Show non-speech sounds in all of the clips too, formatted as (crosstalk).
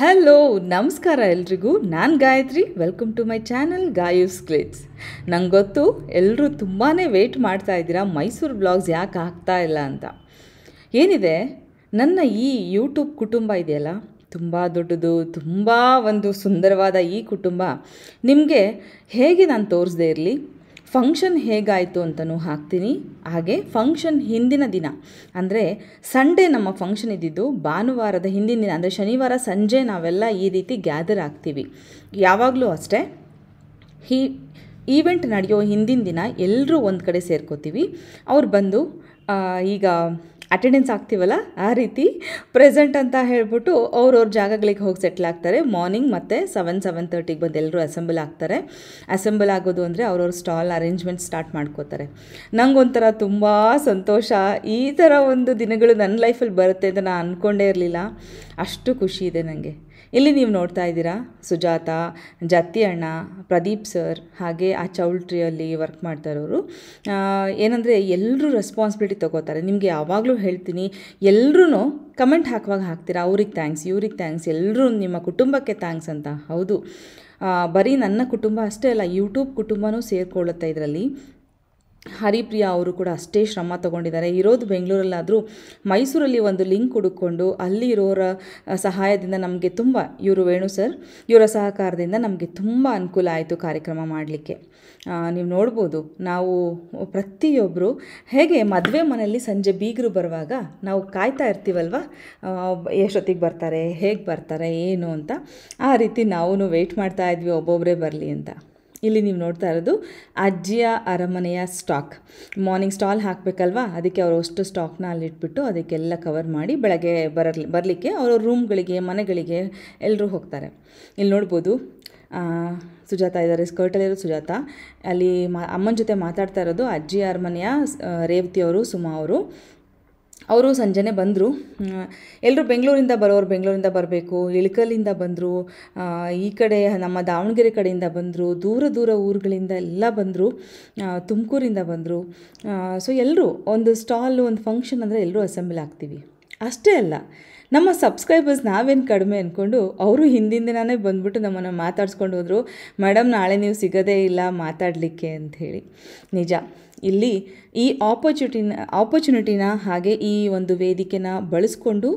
hello ನಮಸ್ಕಾರ ಎಲ್ರಿಗೂ ನಾನು Gayatri welcome to my channel ಗಾಯೂಸ್ ಕ್ಲಿಟ್ಸ್ ನಂಗೆ ಗೊತ್ತು ಎಲ್ಲರೂ ತುಂಬಾ ವೆಯ್ಟ್ ಮಾಡ್ತಾ ಇದ್ದೀರಾ ಮೈಸೂರು ಬ್ಲಾಗ್ಸ್ ಯಾಕೆ ಆಗ್ತಾ ಇಲ್ಲ ಅಂತ ಏನಿದೆ ನನ್ನ ಈ ಯೂಟ್ಯೂಬ್ ಕುಟುಂಬ ಇದೆಯಲ್ಲ ತುಂಬ ದೊಡ್ಡದು ತುಂಬ ಒಂದು ಸುಂದರವಾದ ಈ ಕುಟುಂಬ ನಿಮಗೆ ಹೇಗೆ ನಾನು ತೋರಿಸದೇ ಇರಲಿ ಫಂಕ್ಷನ್ ಹೇಗಾಯಿತು ಅಂತಲೂ ಹಾಕ್ತೀನಿ ಹಾಗೆ ಫಂಕ್ಷನ್ ಹಿಂದಿನ ದಿನ ಅಂದರೆ ಸಂಡೇ ನಮ್ಮ ಫಂಕ್ಷನ್ ಇದ್ದಿದ್ದು ಭಾನುವಾರದ ಹಿಂದಿನ ದಿನ ಅಂದರೆ ಶನಿವಾರ ಸಂಜೆ ನಾವೆಲ್ಲ ಈ ರೀತಿ ಗ್ಯಾದರ್ ಆಗ್ತೀವಿ ಯಾವಾಗಲೂ ಅಷ್ಟೇ ಈ ಈವೆಂಟ್ ನಡೆಯೋ ಹಿಂದಿನ ದಿನ ಎಲ್ಲರೂ ಒಂದು ಕಡೆ ಸೇರ್ಕೋತೀವಿ ಅವ್ರು ಬಂದು ಈಗ ಅಟೆಂಡೆನ್ಸ್ ಆಗ್ತೀವಲ್ಲ ಆ ರೀತಿ ಪ್ರೆಸೆಂಟ್ ಅಂತ ಹೇಳ್ಬಿಟ್ಟು ಅವ್ರವ್ರ ಜಾಗಗಳಿಗೆ ಹೋಗಿ ಸೆಟ್ಲ್ ಆಗ್ತಾರೆ ಮಾರ್ನಿಂಗ್ ಮತ್ತು ಸೆವೆನ್ ಸೆವೆನ್ ತರ್ಟಿಗೆ ಬಂದು ಎಲ್ಲರೂ ಅಸೆಂಬಲ್ ಆಗ್ತಾರೆ ಅಸೆಂಬಲ್ ಆಗೋದು ಅಂದರೆ ಅವ್ರವ್ರ ಸ್ಟಾಲ್ ಅರೇಂಜ್ಮೆಂಟ್ ಸ್ಟಾರ್ಟ್ ಮಾಡ್ಕೋತಾರೆ ಒಂಥರ ತುಂಬ ಸಂತೋಷ ಈ ಥರ ಒಂದು ದಿನಗಳು ನನ್ನ ಲೈಫಲ್ಲಿ ಬರುತ್ತೆ ಅಂತ ನಾನು ಅಂದ್ಕೊಂಡೇ ಇರಲಿಲ್ಲ ಅಷ್ಟು ಖುಷಿ ಇದೆ ನನಗೆ ಇಲ್ಲಿ ನೀವು ನೋಡ್ತಾ ಇದ್ದೀರಾ ಸುಜಾತ ಜತ್ತಿ ಅಣ್ಣ ಪ್ರದೀಪ್ ಸರ್ ಹಾಗೆ ಆ ಚೌಲ್ಟ್ರಿಯಲ್ಲಿ ವರ್ಕ್ ಮಾಡ್ತಾ ಇರೋರು ಏನಂದರೆ ಎಲ್ಲರೂ ರೆಸ್ಪಾನ್ಸಿಬಿಲಿಟಿ ತೊಗೋತಾರೆ ನಿಮಗೆ ಯಾವಾಗಲೂ ಹೇಳ್ತೀನಿ ಎಲ್ಲರೂ ಕಮೆಂಟ್ ಹಾಕುವಾಗ ಹಾಕ್ತೀರಾ ಅವ್ರಿಗೆ ಥ್ಯಾಂಕ್ಸ್ ಇವ್ರಿಗೆ ಥ್ಯಾಂಕ್ಸ್ ಎಲ್ಲರೂ ನಿಮ್ಮ ಕುಟುಂಬಕ್ಕೆ ಥ್ಯಾಂಕ್ಸ್ ಅಂತ ಹೌದು ಬರೀ ನನ್ನ ಕುಟುಂಬ ಅಷ್ಟೇ ಅಲ್ಲ ಯೂಟ್ಯೂಬ್ ಕುಟುಂಬನೂ ಸೇರಿಕೊಳ್ಳುತ್ತೆ ಇದರಲ್ಲಿ ಹರಿಪ್ರಿಯಾ ಅವರು ಕೂಡ ಅಷ್ಟೇ ಶ್ರಮ ತಗೊಂಡಿದ್ದಾರೆ ಇರೋದು ಬೆಂಗಳೂರಲ್ಲಾದರೂ ಮೈಸೂರಲ್ಲಿ ಒಂದು ಲಿಂಕ್ ಹುಡುಕೊಂಡು ಅಲ್ಲಿ ಇರೋರ ಸಹಾಯದಿಂದ ನಮಗೆ ತುಂಬ ಇವರು ವೇಣು ಸರ್ ಇವರ ಸಹಕಾರದಿಂದ ನಮಗೆ ತುಂಬ ಅನುಕೂಲ ಆಯಿತು ಕಾರ್ಯಕ್ರಮ ಮಾಡಲಿಕ್ಕೆ ನೀವು ನೋಡ್ಬೋದು ನಾವು ಪ್ರತಿಯೊಬ್ಬರು ಹೇಗೆ ಮದುವೆ ಮನೆಯಲ್ಲಿ ಸಂಜೆ ಬೀಗರು ಬರುವಾಗ ನಾವು ಕಾಯ್ತಾ ಇರ್ತೀವಲ್ವ ಎಷ್ಟೊತ್ತಿಗೆ ಬರ್ತಾರೆ ಹೇಗೆ ಬರ್ತಾರೆ ಏನು ಅಂತ ಆ ರೀತಿ ನಾವು ವೆಯ್ಟ್ ಮಾಡ್ತಾ ಇದ್ವಿ ಒಬ್ಬೊಬ್ಬರೇ ಬರಲಿ ಅಂತ ಇಲ್ಲಿ ನೀವು ನೋಡ್ತಾ ಇರೋದು ಅಜ್ಜಿಯ ಅರಮನೆಯ ಸ್ಟಾಕ್ ಮಾರ್ನಿಂಗ್ ಸ್ಟಾಲ್ ಹಾಕಬೇಕಲ್ವಾ ಅದಕ್ಕೆ ಅವರು ಅಷ್ಟು ಸ್ಟಾಕ್ನ ಅಲ್ಲಿಟ್ಬಿಟ್ಟು ಅದಕ್ಕೆಲ್ಲ ಕವರ್ ಮಾಡಿ ಬೆಳಗ್ಗೆ ಬರಲಿ ಬರಲಿಕ್ಕೆ ಅವರ ರೂಮ್ಗಳಿಗೆ ಮನೆಗಳಿಗೆ ಎಲ್ಲರೂ ಹೋಗ್ತಾರೆ ಇಲ್ಲಿ ನೋಡ್ಬೋದು ಸುಜಾತ ಇದ್ದಾರೆ ಸ್ಕರ್ಟಲ್ಲಿರೋ ಸುಜಾತ ಅಲ್ಲಿ ಮಾ ಅಮ್ಮನ ಜೊತೆ ಮಾತಾಡ್ತಾ ಇರೋದು ಅಜ್ಜಿ ಅರಮನೆಯ ರೇವತಿಯವರು ಸುಮಾ ಅವರು ಅವರು ಸಂಜೆನೇ ಬಂದರು ಎಲ್ಲರೂ ಬೆಂಗಳೂರಿಂದ ಬರೋರು ಬೆಂಗಳೂರಿಂದ ಬರಬೇಕು ಇಳಕಲ್ಲಿಂದ ಬಂದರು ಈ ಕಡೆ ನಮ್ಮ ದಾವಣಗೆರೆ ಕಡೆಯಿಂದ ಬಂದರು ದೂರ ದೂರ ಊರುಗಳಿಂದ ಎಲ್ಲ ಬಂದರು ತುಮಕೂರಿಂದ ಬಂದರು ಸೊ ಎಲ್ಲರೂ ಒಂದು ಸ್ಟಾಲು ಒಂದು ಫಂಕ್ಷನ್ ಅಂದರೆ ಎಲ್ಲರೂ ಅಸೆಂಬಲ್ ಆಗ್ತೀವಿ ಅಷ್ಟೇ ಅಲ್ಲ ನಮ್ಮ ಸಬ್ಸ್ಕ್ರೈಬರ್ಸ್ ನಾವೇನು ಕಡಿಮೆ ಅಂದ್ಕೊಂಡು ಅವರು ಹಿಂದಿಂದನೇ ಬಂದುಬಿಟ್ಟು ನಮ್ಮನ್ನು ಮಾತಾಡ್ಸ್ಕೊಂಡು ಹೋದರು ಮೇಡಮ್ ನಾಳೆ ನೀವು ಸಿಗೋದೇ ಇಲ್ಲ ಮಾತಾಡಲಿಕ್ಕೆ ಅಂಥೇಳಿ ನಿಜ ಇಲ್ಲಿ ಈ ಆಪರ್ಚುನಿಟಿನ ಆಪರ್ಚುನಿಟಿನ ಹಾಗೆ ಈ ಒಂದು ವೇದಿಕೆನ ಬಳಸ್ಕೊಂಡು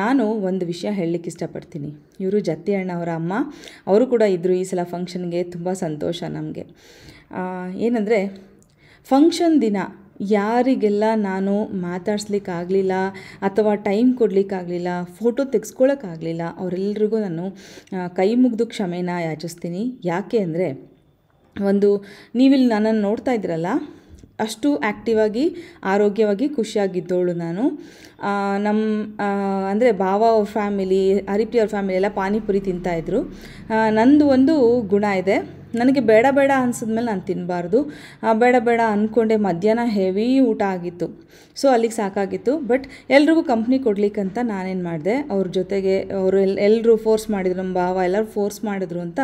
ನಾನು ಒಂದು ವಿಷಯ ಹೇಳಲಿಕ್ಕೆ ಇಷ್ಟಪಡ್ತೀನಿ ಇವರು ಜತ್ತಿ ಅಣ್ಣ ಅವರ ಅಮ್ಮ ಅವರು ಕೂಡ ಇದ್ದರು ಈ ಸಲ ಫಂಕ್ಷನ್ಗೆ ತುಂಬ ಸಂತೋಷ ನಮಗೆ ಏನಂದರೆ ಫಂಕ್ಷನ್ ದಿನ ಯಾರಿಗೆಲ್ಲ ನಾನು ಮಾತಾಡ್ಸ್ಲಿಕ್ಕಾಗಲಿಲ್ಲ ಅಥವಾ ಟೈಮ್ ಕೊಡಲಿಕ್ಕಾಗಲಿಲ್ಲ ಫೋಟೋ ತೆಗೆಸ್ಕೊಳ್ಳೋಕ್ಕಾಗಲಿಲ್ಲ ಅವರೆಲ್ಲರಿಗೂ ನಾನು ಕೈ ಮುಗಿದು ಕ್ಷಮೆನ ಯಾಚಿಸ್ತೀನಿ ಯಾಕೆ ಅಂದರೆ ಒಂದು ನೀವಿಲ್ಲಿ ನನ್ನನ್ನು ನೋಡ್ತಾ ಇದ್ರಲ್ಲ ಅಷ್ಟು ಆಗಿ ಆರೋಗ್ಯವಾಗಿ ಖುಷಿಯಾಗಿದ್ದವಳು ನಾನು ನಮ್ಮ ಅಂದರೆ ಭಾವ ಅವ್ರ ಫ್ಯಾಮಿಲಿ ಹರಿಪ್ರಿ ಅವ್ರ ಫ್ಯಾಮಿಲಿ ಎಲ್ಲ ಪಾನಿಪುರಿ ತಿಂತಾಯಿದ್ರು ನಂದು ಒಂದು ಗುಣ ಇದೆ ನನಗೆ ಬೇಡ ಬೇಡ ಅನ್ಸಿದ್ಮೇಲೆ ನಾನು ತಿನ್ನಬಾರ್ದು ಬೇಡ ಬೇಡ ಅಂದ್ಕೊಂಡೆ ಮಧ್ಯಾಹ್ನ ಹೆವಿ ಊಟ ಆಗಿತ್ತು ಸೊ ಅಲ್ಲಿಗೆ ಸಾಕಾಗಿತ್ತು ಬಟ್ ಎಲ್ರಿಗೂ ಕಂಪ್ನಿ ಕೊಡ್ಲಿಕ್ಕಂತ ನಾನೇನು ಮಾಡಿದೆ ಅವ್ರ ಜೊತೆಗೆ ಅವರು ಎಲ್ ಎಲ್ಲರೂ ಫೋರ್ಸ್ ಮಾಡಿದ್ರು ನಮ್ಮ ಭಾವ ಎಲ್ಲರೂ ಫೋರ್ಸ್ ಮಾಡಿದ್ರು ಅಂತ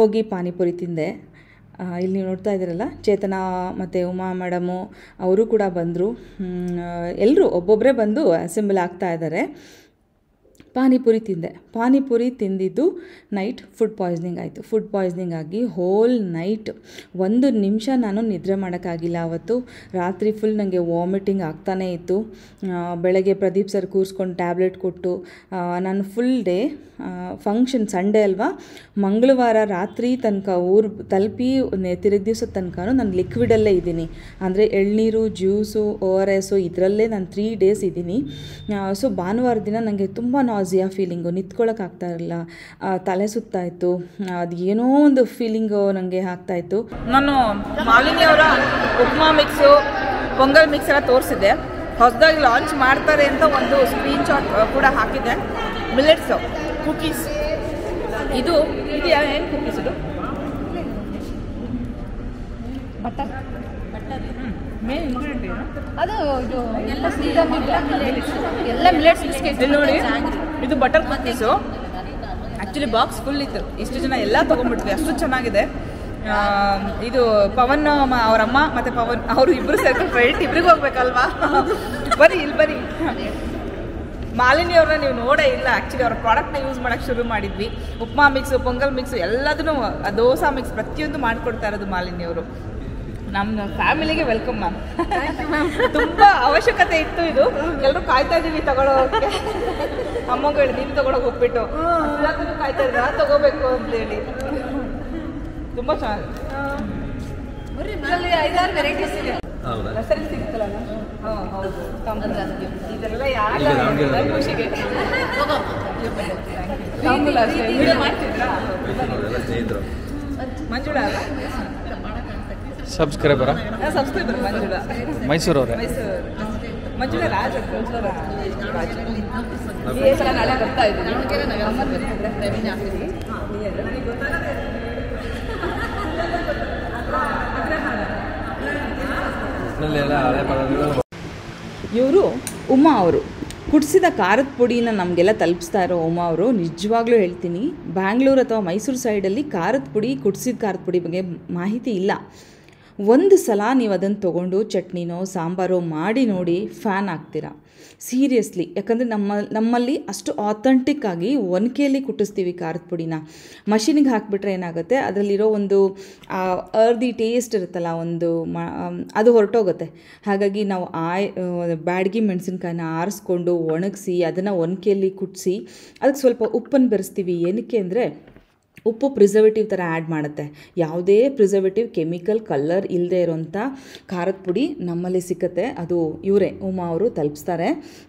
ಹೋಗಿ ಪಾನಿಪುರಿ ತಿಂದೆ ಇಲ್ಲಿ ನೀವು ನೋಡ್ತಾ ಇದ್ದೀರಲ್ಲ ಚೇತನ ಮತ್ತು ಉಮಾ ಮೇಡಮು ಅವರು ಕೂಡ ಬಂದರು ಎಲ್ಲರೂ ಒಬ್ಬೊಬ್ಬರೇ ಬಂದು ಅಸೆಂಬಲ್ ಆಗ್ತಾ ಇದ್ದಾರೆ ಪಾನಿಪುರಿ ತಿಂದೆ ಪಾನಿಪುರಿ ತಿಂದಿದ್ದು ನೈಟ್ ಫುಡ್ ಪಾಯ್ಸ್ನಿಂಗ್ ಆಯಿತು ಫುಡ್ ಪಾಯ್ಸ್ನಿಂಗ್ ಆಗಿ ಹೋಲ್ ನೈಟ್ ಒಂದು ನಿಮಿಷ ನಾನು ನಿದ್ರೆ ಮಾಡೋಕ್ಕಾಗಿಲ್ಲ ಅವತ್ತು ರಾತ್ರಿ ಫುಲ್ ನನಗೆ ವಾಮಿಟಿಂಗ್ ಆಗ್ತಾನೇ ಇತ್ತು ಬೆಳಗ್ಗೆ ಪ್ರದೀಪ್ ಸರ್ ಕೂರಿಸ್ಕೊಂಡು ಟ್ಯಾಬ್ಲೆಟ್ ಕೊಟ್ಟು ನಾನು ಫುಲ್ ಡೇ ಫಂಕ್ಷನ್ ಸಂಡೇ ಅಲ್ವಾ ಮಂಗಳವಾರ ರಾತ್ರಿ ತನಕ ಊರು ತಲುಪಿ ತಿರುಗಿ ದಿವಸ ತನಕ ನಾನು ಲಿಕ್ವಿಡಲ್ಲೇ ಇದ್ದೀನಿ ಅಂದರೆ ಎಳ್ನೀರು ಜ್ಯೂಸು ಓ ಆರ್ ಎಸ್ಸು ಇದರಲ್ಲೇ ನಾನು ತ್ರೀ ಡೇಸ್ ಇದ್ದೀನಿ ಸೊ ಭಾನುವಾರ ದಿನ ನನಗೆ ತುಂಬ ನಾಸ್ ನಾಸಿಯಾ ಫೀಲಿಂಗು ಆಗ್ತಾ ಇರಲಿಲ್ಲ ತಲೆ ಸುತ್ತಾ ಇತ್ತು ಅದು ಏನೋ ಒಂದು ಫೀಲಿಂಗು ನನಗೆ ಆಗ್ತಾ ಇತ್ತು ನಾನು ಮಾಲಿನಿ ಅವರ ಉಪ್ಮಾ ಮಿಕ್ಸು ಪೊಂಗಲ್ ಮಿಕ್ಸ್ ಎಲ್ಲ ತೋರಿಸಿದೆ ಹೊಸದಾಗಿ ಲಾಂಚ್ ಮಾಡ್ತಾರೆ ಅಂತ ಒಂದು ಸ್ಕ್ರೀನ್ ಶಾಟ್ ಕೂಡ ಹಾಕಿದೆ ಮಿಲೆಟ್ಸು ಕುಕೀಸ್ ಇದು ಇದು ಏನು ಕುಕೀಸ್ ಇದು ಬಟರ್ ಬಟರ್ ಅದು ಇದು ಎಲ್ಲ ಎಲ್ಲ ಮಿಲೆಟ್ಸ್ ಬಿಸ್ಕೆಟ್ ನೋಡಿ ಇದು butter cookies actually box full ಇತ್ತು ಇಷ್ಟು ಜನ ಎಲ್ಲ ತೊಗೊಂಡ್ಬಿಟ್ವಿ ಅಷ್ಟು ಚೆನ್ನಾಗಿದೆ ಇದು ಪವನ್ ಅವರಮ್ಮ ಅಮ್ಮ ಮತ್ತು ಪವನ್ ಅವರು ಇಬ್ರು ಸೇರ್ಕೊ ಫ್ರೆಂಡ್ ಇಬ್ರಿಗೂ ಹೋಗ್ಬೇಕಲ್ವಾ ಬರೀ ಇಲ್ಲಿ ಬರೀ ಮಾಲಿನಿ ಅವ್ರನ್ನ ನೀವು ನೋಡೇ ಇಲ್ಲ ಆ್ಯಕ್ಚುಲಿ ಅವ್ರ ಪ್ರಾಡಕ್ಟ್ನ ಯೂಸ್ ಮಾಡೋಕ್ಕೆ ಶುರು ಮಾಡಿದ್ವಿ ಉಪ್ಮಾ ಮಿಕ್ಸ್ ಪೊಂಗಲ್ ಮಿಕ್ಸ್ ಎಲ್ಲದನ್ನು ದೋಸಾ ಮಿಕ್ಸ್ ಪ್ರತಿಯೊಂದು ಮಾಡ್ಕೊಡ್ತಾ ಇರೋದು ಮಾಲಿನಿ ಅವರು ನಮ್ಮ ಫ್ಯಾಮಿಲಿಗೆ ವೆಲ್ಕಮ್ ಮ್ಯಾಮ್ ತುಂಬ ಅವಶ್ಯಕತೆ ಇತ್ತು ಇದು ಎಲ್ಲರೂ ಕಾಯ್ತಾ ಇದ್ದೀವಿ ತಗೊಳ್ಳೋಕೆ ಅಮ್ಮ ಹೇಳಿ ನೀನ್ ತಗೊಳಕ್ ಹೋಗ್ಬಿಟ್ಟು ಕಾಯ್ತಾ ಇದ್ರೆ ತಗೋಬೇಕು ತಗೋಬೇಕು ಹೇಳಿ ತುಂಬಾ ಚೆನ್ನಾಗಿ ಐದಾರು ವೆರೈಟೀಸ್ ಇದೆ ಸಿಗುತ್ತಲ್ಲ ಹೌದು ಯಾರು ಮಂಜುಳ ಅಲ್ಲ ಸಬ್ಸ್ಕ್ರೈಬರ್ ಮಂಜುಳಾ ಮೈಸೂರು ಮೈಸೂರು ಇವರು ಉಮಾ ಅವರು ಕುಡಿಸಿದ ಖಾರದ ಪುಡಿನ ನಮಗೆಲ್ಲ ತಲುಪಿಸ್ತಾ ಇರೋ ಉಮಾ ಅವರು ನಿಜವಾಗ್ಲೂ ಹೇಳ್ತೀನಿ ಬ್ಯಾಂಗ್ಳೂರು ಅಥವಾ ಮೈಸೂರು ಸೈಡಲ್ಲಿ ಖಾರದ ಪುಡಿ ಕುಡಿಸಿದ ಖಾರದ ಪುಡಿ ಬಗ್ಗೆ ಮಾಹಿತಿ ಇಲ್ಲ ಒಂದು ಸಲ ನೀವು ಅದನ್ನು ತೊಗೊಂಡು ಚಟ್ನಿನೋ ಸಾಂಬಾರೋ ಮಾಡಿ ನೋಡಿ ಫ್ಯಾನ್ ಆಗ್ತೀರಾ ಸೀರಿಯಸ್ಲಿ ಯಾಕಂದರೆ ನಮ್ಮ ನಮ್ಮಲ್ಲಿ ಅಷ್ಟು ಆಥೆಂಟಿಕ್ ಆಗಿ ಒನಕೆಯಲ್ಲಿ ಕುಟ್ಟಿಸ್ತೀವಿ ಖಾರದ ಪುಡಿನ ಮಷಿನಿಗೆ ಹಾಕಿಬಿಟ್ರೆ ಏನಾಗುತ್ತೆ ಅದರಲ್ಲಿರೋ ಒಂದು ಅರ್ದಿ ಟೇಸ್ಟ್ ಇರುತ್ತಲ್ಲ ಒಂದು ಮ ಅದು ಹೊರಟೋಗುತ್ತೆ ಹಾಗಾಗಿ ನಾವು ಆಯ್ ಬ್ಯಾಡ್ಗಿ ಮೆಣಸಿನ್ಕಾಯಿನ ಆರಿಸ್ಕೊಂಡು ಒಣಗಿಸಿ ಅದನ್ನು ಒನಕೆಯಲ್ಲಿ ಕುಟ್ಸಿ ಅದಕ್ಕೆ ಸ್ವಲ್ಪ ಉಪ್ಪನ್ನು ಬೆರೆಸ್ತೀವಿ ಏನಕ್ಕೆ ಅಂದರೆ ಉಪ್ಪು ಪ್ರಿಸರ್ವೇಟಿವ್ ಥರ ಆ್ಯಡ್ ಮಾಡುತ್ತೆ ಯಾವುದೇ ಪ್ರಿಸರ್ವೇಟಿವ್ ಕೆಮಿಕಲ್ ಕಲ್ಲರ್ ಇಲ್ಲದೆ ಇರೋಂಥ ಖಾರದ ಪುಡಿ ನಮ್ಮಲ್ಲಿ ಸಿಕ್ಕತ್ತೆ ಅದು ಇವರೇ ಉಮಾ ಅವರು ತಲುಪಿಸ್ತಾರೆ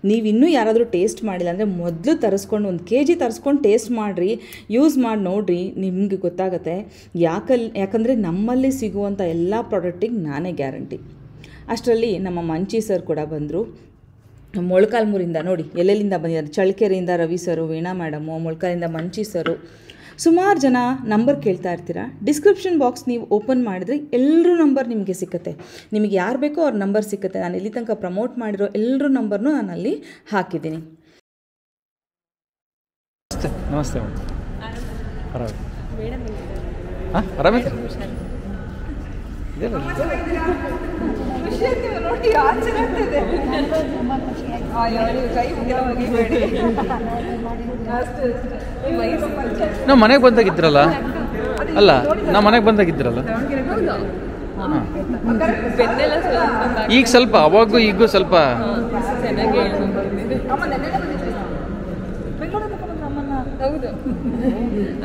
ನೀವು ಇನ್ನೂ ಯಾರಾದರೂ ಟೇಸ್ಟ್ ಮಾಡಿಲ್ಲ ಅಂದರೆ ಮೊದಲು ತರಿಸ್ಕೊಂಡು ಒಂದು ಕೆ ಜಿ ತರಿಸ್ಕೊಂಡು ಟೇಸ್ಟ್ ಮಾಡಿರಿ ಯೂಸ್ ಮಾಡಿ ನೋಡಿರಿ ನಿಮಗೆ ಗೊತ್ತಾಗುತ್ತೆ ಯಾಕಲ್ ಯಾಕಂದರೆ ನಮ್ಮಲ್ಲಿ ಸಿಗುವಂಥ ಎಲ್ಲ ಪ್ರಾಡಕ್ಟಿಗೆ ನಾನೇ ಗ್ಯಾರಂಟಿ ಅಷ್ಟರಲ್ಲಿ ನಮ್ಮ ಮಂಚಿ ಸರ್ ಕೂಡ ಬಂದರು ಮೊಳಕಾಲ್ಮೂರಿಂದ ನೋಡಿ ಎಲ್ಲೆಲ್ಲಿಂದ ಬಂದಿದ್ದಾರೆ ಚಳ್ಕೆರೆಯಿಂದ ರವಿ ಸರು ವೀಣಾ ಮೇಡಮು ಮೊಳಕಾಲಿಂದ ಮಂಚಿ ಸರು ಸುಮಾರು ಜನ ನಂಬರ್ ಕೇಳ್ತಾ ಇರ್ತೀರ ಡಿಸ್ಕ್ರಿಪ್ಷನ್ ಬಾಕ್ಸ್ ನೀವು ಓಪನ್ ಮಾಡಿದ್ರೆ ಎಲ್ಲರೂ ನಂಬರ್ ನಿಮಗೆ ಸಿಕ್ಕುತ್ತೆ ನಿಮಗೆ ಯಾರು ಬೇಕೋ ಅವ್ರ ನಂಬರ್ ಸಿಕ್ಕುತ್ತೆ ನಾನು ಇಲ್ಲಿ ತನಕ ಪ್ರಮೋಟ್ ಮಾಡಿರೋ ಎಲ್ಲರೂ ನಂಬರ್ನು ನಾನು ಅಲ್ಲಿ ಹಾಕಿದ್ದೀನಿ ನಮಸ್ತೆ ಮೇಡಮ್ ನಾವು ಮನೆಗೆ ಬಂದಾಗಿದ್ರಲ್ಲ ಅಲ್ಲ ನಾವು ಮನೆಗೆ ಬಂದಾಗಿದ್ರಲ್ಲ ಈಗ ಸ್ವಲ್ಪ ಅವಾಗೂ ಈಗೂ ಸ್ವಲ್ಪ ಹೌದು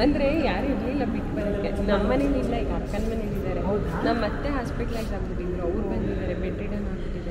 ಅಂದ್ರೆ ಯಾರು ಇರ್ಲಿಲ್ಲ ಬಿಟ್ಟು ಬರೋಕ್ಕೆ ನಮ್ಮ ಮನೇಲಿ ಇಲ್ಲ ಈಗ ಅಕ್ಕನ ಮನೇಲಿ ಇದ್ದಾರೆ ನಮ್ಮ ಮತ್ತೆ ಹಾಸ್ಪಿಟಲೈಸ್ ಆಗ್ಬಿಟ್ಟಿದ್ರು ಅವ್ರು ಬಂದಿದ್ದಾರೆ ಬೆಡ್ ರಿಡನ್ ಆಗ್ಬಿಟ್ಟಿದ್ದಾರೆ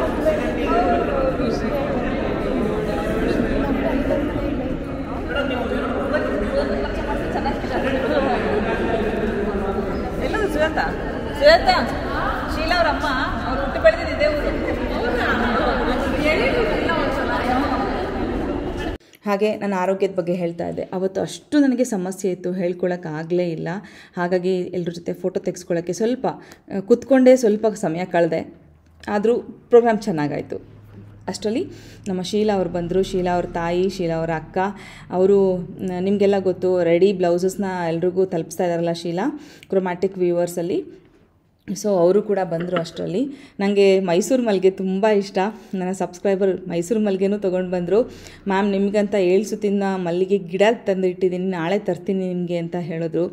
ಹಾಗೆ ನಾನು ಆರೋಗ್ಯದ ಬಗ್ಗೆ ಹೇಳ್ತಾ ಇದ್ದೆ ಅವತ್ತು ಅಷ್ಟು ನನಗೆ ಸಮಸ್ಯೆ ಇತ್ತು ಆಗಲೇ ಇಲ್ಲ ಹಾಗಾಗಿ ಎಲ್ಲರ ಜೊತೆ ಫೋಟೋ ತೆಗೆಸ್ಕೊಳ್ಳೋಕ್ಕೆ ಸ್ವಲ್ಪ ಕುತ್ಕೊಂಡೇ ಸ್ವಲ್ಪ ಸಮಯ ಕಳೆದೆ ಆದರೂ ಪ್ರೋಗ್ರಾಮ್ ಚೆನ್ನಾಗಾಯಿತು ಅಷ್ಟರಲ್ಲಿ ನಮ್ಮ ಶೀಲಾ ಅವ್ರು ಬಂದರು ಶೀಲಾ ಅವ್ರ ತಾಯಿ ಶೀಲಾ ಅವರ ಅಕ್ಕ ಅವರು ನಿಮಗೆಲ್ಲ ಗೊತ್ತು ರೆಡಿ ಬ್ಲೌಸಸ್ನ ಎಲ್ರಿಗೂ ತಲುಪಿಸ್ತಾ ಇದ್ದಾರಲ್ಲ ಶೀಲಾ ಕ್ರೊಮ್ಯಾಟಿಕ್ ವ್ಯೂವರ್ಸಲ್ಲಿ ಸೊ ಅವರು ಕೂಡ ಬಂದರು ಅಷ್ಟರಲ್ಲಿ ನನಗೆ ಮೈಸೂರು ಮಲ್ಲಿಗೆ ತುಂಬ ಇಷ್ಟ ನನ್ನ ಸಬ್ಸ್ಕ್ರೈಬರ್ ಮೈಸೂರು ಮಲ್ಲಿಗೆನೂ ತೊಗೊಂಡು ಬಂದರು ಮ್ಯಾಮ್ ನಿಮಗಂತ ಏಳು ಸುತ್ತಿನ ಮಲ್ಲಿಗೆ ಗಿಡ ತಂದು ಇಟ್ಟಿದ್ದೀನಿ ನಾಳೆ ತರ್ತೀನಿ ನಿಮಗೆ ಅಂತ ಹೇಳಿದ್ರು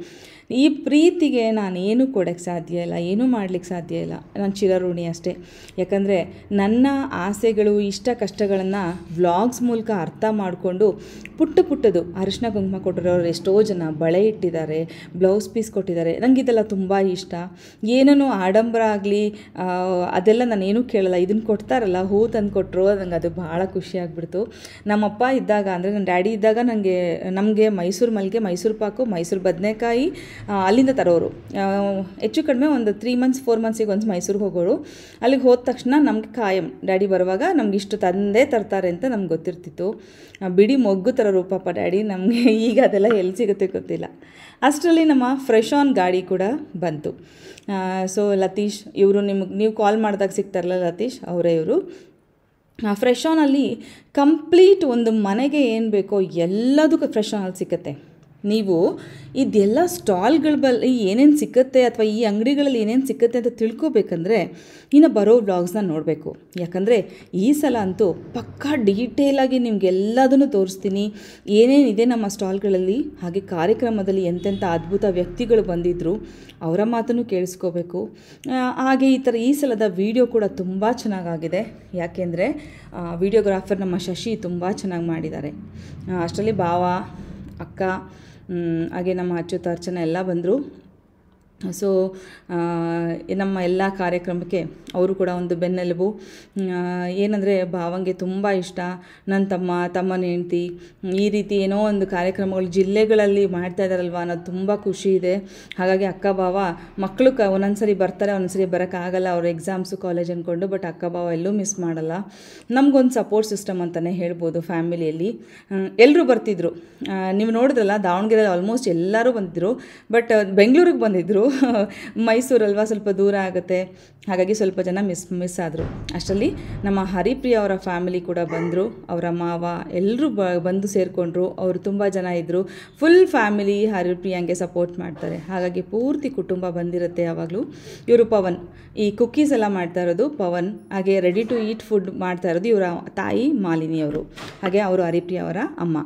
ಈ ಪ್ರೀತಿಗೆ ನಾನು ಏನು ಕೊಡೋಕ್ಕೆ ಸಾಧ್ಯ ಇಲ್ಲ ಏನೂ ಮಾಡಲಿಕ್ಕೆ ಸಾಧ್ಯ ಇಲ್ಲ ನಾನು ಚಿರಋಣಿ ಅಷ್ಟೇ ಯಾಕಂದರೆ ನನ್ನ ಆಸೆಗಳು ಇಷ್ಟ ಕಷ್ಟಗಳನ್ನು ವ್ಲಾಗ್ಸ್ ಮೂಲಕ ಅರ್ಥ ಮಾಡಿಕೊಂಡು ಪುಟ್ಟ ಪುಟ್ಟದು ಅರಿಶಿನ ಕುಂಕುಮ ಕೊಟ್ಟಿರೋರು ಎಷ್ಟೋ ಜನ ಬಳೆ ಇಟ್ಟಿದ್ದಾರೆ ಬ್ಲೌಸ್ ಪೀಸ್ ಕೊಟ್ಟಿದ್ದಾರೆ ನನಗೆ ಇದೆಲ್ಲ ತುಂಬ ಇಷ್ಟ ಏನೇನು ಆಡಂಬರ ಆಗಲಿ ಅದೆಲ್ಲ ನಾನೇನು ಕೇಳಲ್ಲ ಇದನ್ನು ಕೊಡ್ತಾರಲ್ಲ ಹೂ ತಂದು ಕೊಟ್ಟರು ನಂಗೆ ಅದು ಭಾಳ ಖುಷಿ ಆಗಿಬಿಡ್ತು ನಮ್ಮಪ್ಪ ಇದ್ದಾಗ ಅಂದರೆ ನನ್ನ ಡ್ಯಾಡಿ ಇದ್ದಾಗ ನನಗೆ ನಮಗೆ ಮೈಸೂರು ಮಲ್ಲಿಗೆ ಮೈಸೂರು ಪಾಕು ಮೈಸೂರು ಬದನೆಕಾಯಿ ಅಲ್ಲಿಂದ ತರೋರು ಹೆಚ್ಚು ಕಡಿಮೆ ಒಂದು ತ್ರೀ ಮಂತ್ಸ್ ಫೋರ್ ಮಂತ್ಸಿಗೆ ಒಂದು ಮೈಸೂರಿಗೆ ಹೋಗೋರು ಅಲ್ಲಿಗೆ ಹೋದ ತಕ್ಷಣ ನಮಗೆ ಕಾಯಂ ಡ್ಯಾಡಿ ಬರುವಾಗ ನಮ್ಗೆ ಇಷ್ಟು ತಂದೆ ತರ್ತಾರೆ ಅಂತ ನಮ್ಗೆ ಗೊತ್ತಿರ್ತಿತ್ತು ಬಿಡಿ ಮೊಗ್ಗು ತರೋರು ಪಾಪ ಡ್ಯಾಡಿ ನಮಗೆ ಈಗ ಅದೆಲ್ಲ ಎಲ್ಲಿ ಸಿಗುತ್ತೆ ಗೊತ್ತಿಲ್ಲ ಅಷ್ಟರಲ್ಲಿ ನಮ್ಮ ಫ್ರೆಶ್ ಆನ್ ಗಾಡಿ ಕೂಡ ಬಂತು ಸೊ ಲತೀಶ್ ಇವರು ನಿಮಗೆ ನೀವು ಕಾಲ್ ಮಾಡಿದಾಗ ಸಿಗ್ತಾರಲ್ಲ ಲತೀಶ್ ಅವರೇ ಇವರು ಫ್ರೆಶ್ ಆನಲ್ಲಿ ಕಂಪ್ಲೀಟ್ ಒಂದು ಮನೆಗೆ ಏನು ಬೇಕೋ ಎಲ್ಲದಕ್ಕೂ ಫ್ರೆಶ್ ಆನಲ್ಲಿ ಸಿಗುತ್ತೆ ನೀವು ಇದೆಲ್ಲ ಸ್ಟಾಲ್ಗಳ ಬಲ್ಲಿ ಏನೇನು ಸಿಕ್ಕತ್ತೆ ಅಥವಾ ಈ ಅಂಗಡಿಗಳಲ್ಲಿ ಏನೇನು ಸಿಕ್ಕತ್ತೆ ಅಂತ ತಿಳ್ಕೊಬೇಕಂದ್ರೆ ಇನ್ನು ಬರೋ ಬ್ಲಾಗ್ಸ್ನ ನೋಡಬೇಕು ಯಾಕಂದರೆ ಈ ಸಲ ಅಂತೂ ಪಕ್ಕಾ ಡೀಟೇಲಾಗಿ ನಿಮಗೆಲ್ಲದನ್ನು ತೋರಿಸ್ತೀನಿ ಏನೇನಿದೆ ನಮ್ಮ ಸ್ಟಾಲ್ಗಳಲ್ಲಿ ಹಾಗೆ ಕಾರ್ಯಕ್ರಮದಲ್ಲಿ ಎಂತೆಂಥ ಅದ್ಭುತ ವ್ಯಕ್ತಿಗಳು ಬಂದಿದ್ದರು ಅವರ ಮಾತನ್ನು ಕೇಳಿಸ್ಕೋಬೇಕು ಹಾಗೆ ಈ ಥರ ಈ ಸಲದ ವಿಡಿಯೋ ಕೂಡ ತುಂಬ ಚೆನ್ನಾಗಾಗಿದೆ ಯಾಕೆಂದರೆ ವಿಡಿಯೋಗ್ರಾಫರ್ ನಮ್ಮ ಶಶಿ ತುಂಬ ಚೆನ್ನಾಗಿ ಮಾಡಿದ್ದಾರೆ ಅಷ್ಟರಲ್ಲಿ ಭಾವ ಅಕ್ಕ ಹಾಗೆ ನಮ್ಮ ಅಚ್ಯುತ ಅರ್ಚನ ಎಲ್ಲ ಬಂದರು ಸೊ ನಮ್ಮ ಎಲ್ಲ ಕಾರ್ಯಕ್ರಮಕ್ಕೆ ಅವರು ಕೂಡ ಒಂದು ಬೆನ್ನೆಲುಬು ಏನಂದರೆ ಭಾವಂಗೆ ತುಂಬ ಇಷ್ಟ ನನ್ನ ತಮ್ಮ ತಮ್ಮನ ಹೆಂಡ್ತಿ ಈ ರೀತಿ ಏನೋ ಒಂದು ಕಾರ್ಯಕ್ರಮಗಳು ಜಿಲ್ಲೆಗಳಲ್ಲಿ ಮಾಡ್ತಾ ಇದ್ದಾರಲ್ವ ಅನ್ನೋದು ತುಂಬ ಖುಷಿ ಇದೆ ಹಾಗಾಗಿ ಅಕ್ಕ ಭಾವ ಮಕ್ಕಳು ಕ ಒಂದೊಂದ್ಸರಿ ಬರ್ತಾರೆ ಒಂದೊಂದ್ಸರಿ ಬರೋಕ್ಕಾಗಲ್ಲ ಅವ್ರ ಎಕ್ಸಾಮ್ಸು ಕಾಲೇಜ್ ಅಂದ್ಕೊಂಡು ಬಟ್ ಅಕ್ಕ ಭಾವ ಎಲ್ಲೂ ಮಿಸ್ ಮಾಡಲ್ಲ ನಮಗೊಂದು ಸಪೋರ್ಟ್ ಸಿಸ್ಟಮ್ ಅಂತಲೇ ಹೇಳ್ಬೋದು ಫ್ಯಾಮಿಲಿಯಲ್ಲಿ ಎಲ್ಲರೂ ಬರ್ತಿದ್ರು ನೀವು ನೋಡಿದ್ರಲ್ಲ ದಾವಣಗೆರೆಯಲ್ಲಿ ಆಲ್ಮೋಸ್ಟ್ ಎಲ್ಲರೂ ಬಂದಿದ್ದರು ಬಟ್ ಬೆಂಗಳೂರಿಗೆ ಬಂದಿದ್ದರು (laughs) ಮೈಸೂರಲ್ವಾ ಸ್ವಲ್ಪ ದೂರ ಆಗುತ್ತೆ ಹಾಗಾಗಿ ಸ್ವಲ್ಪ ಜನ ಮಿಸ್ ಮಿಸ್ ಆದರು ಅಷ್ಟರಲ್ಲಿ ನಮ್ಮ ಹರಿಪ್ರಿಯ ಅವರ ಫ್ಯಾಮಿಲಿ ಕೂಡ ಬಂದರು ಅವರ ಮಾವ ಎಲ್ಲರೂ ಬ ಬಂದು ಸೇರಿಕೊಂಡ್ರು ಅವರು ತುಂಬ ಜನ ಇದ್ದರು ಫುಲ್ ಫ್ಯಾಮಿಲಿ ಹರಿಪ್ರಿಯಂಗೆ ಸಪೋರ್ಟ್ ಮಾಡ್ತಾರೆ ಹಾಗಾಗಿ ಪೂರ್ತಿ ಕುಟುಂಬ ಬಂದಿರುತ್ತೆ ಯಾವಾಗಲೂ ಇವರು ಪವನ್ ಈ ಕುಕ್ಕೀಸ್ ಎಲ್ಲ ಮಾಡ್ತಾ ಇರೋದು ಪವನ್ ಹಾಗೆ ರೆಡಿ ಟು ಈಟ್ ಫುಡ್ ಮಾಡ್ತಾ ಇರೋದು ಇವರ ತಾಯಿ ಮಾಲಿನಿಯವರು ಅವರು ಹಾಗೆ ಅವರು ಹರಿಪ್ರಿಯ ಅವರ ಅಮ್ಮ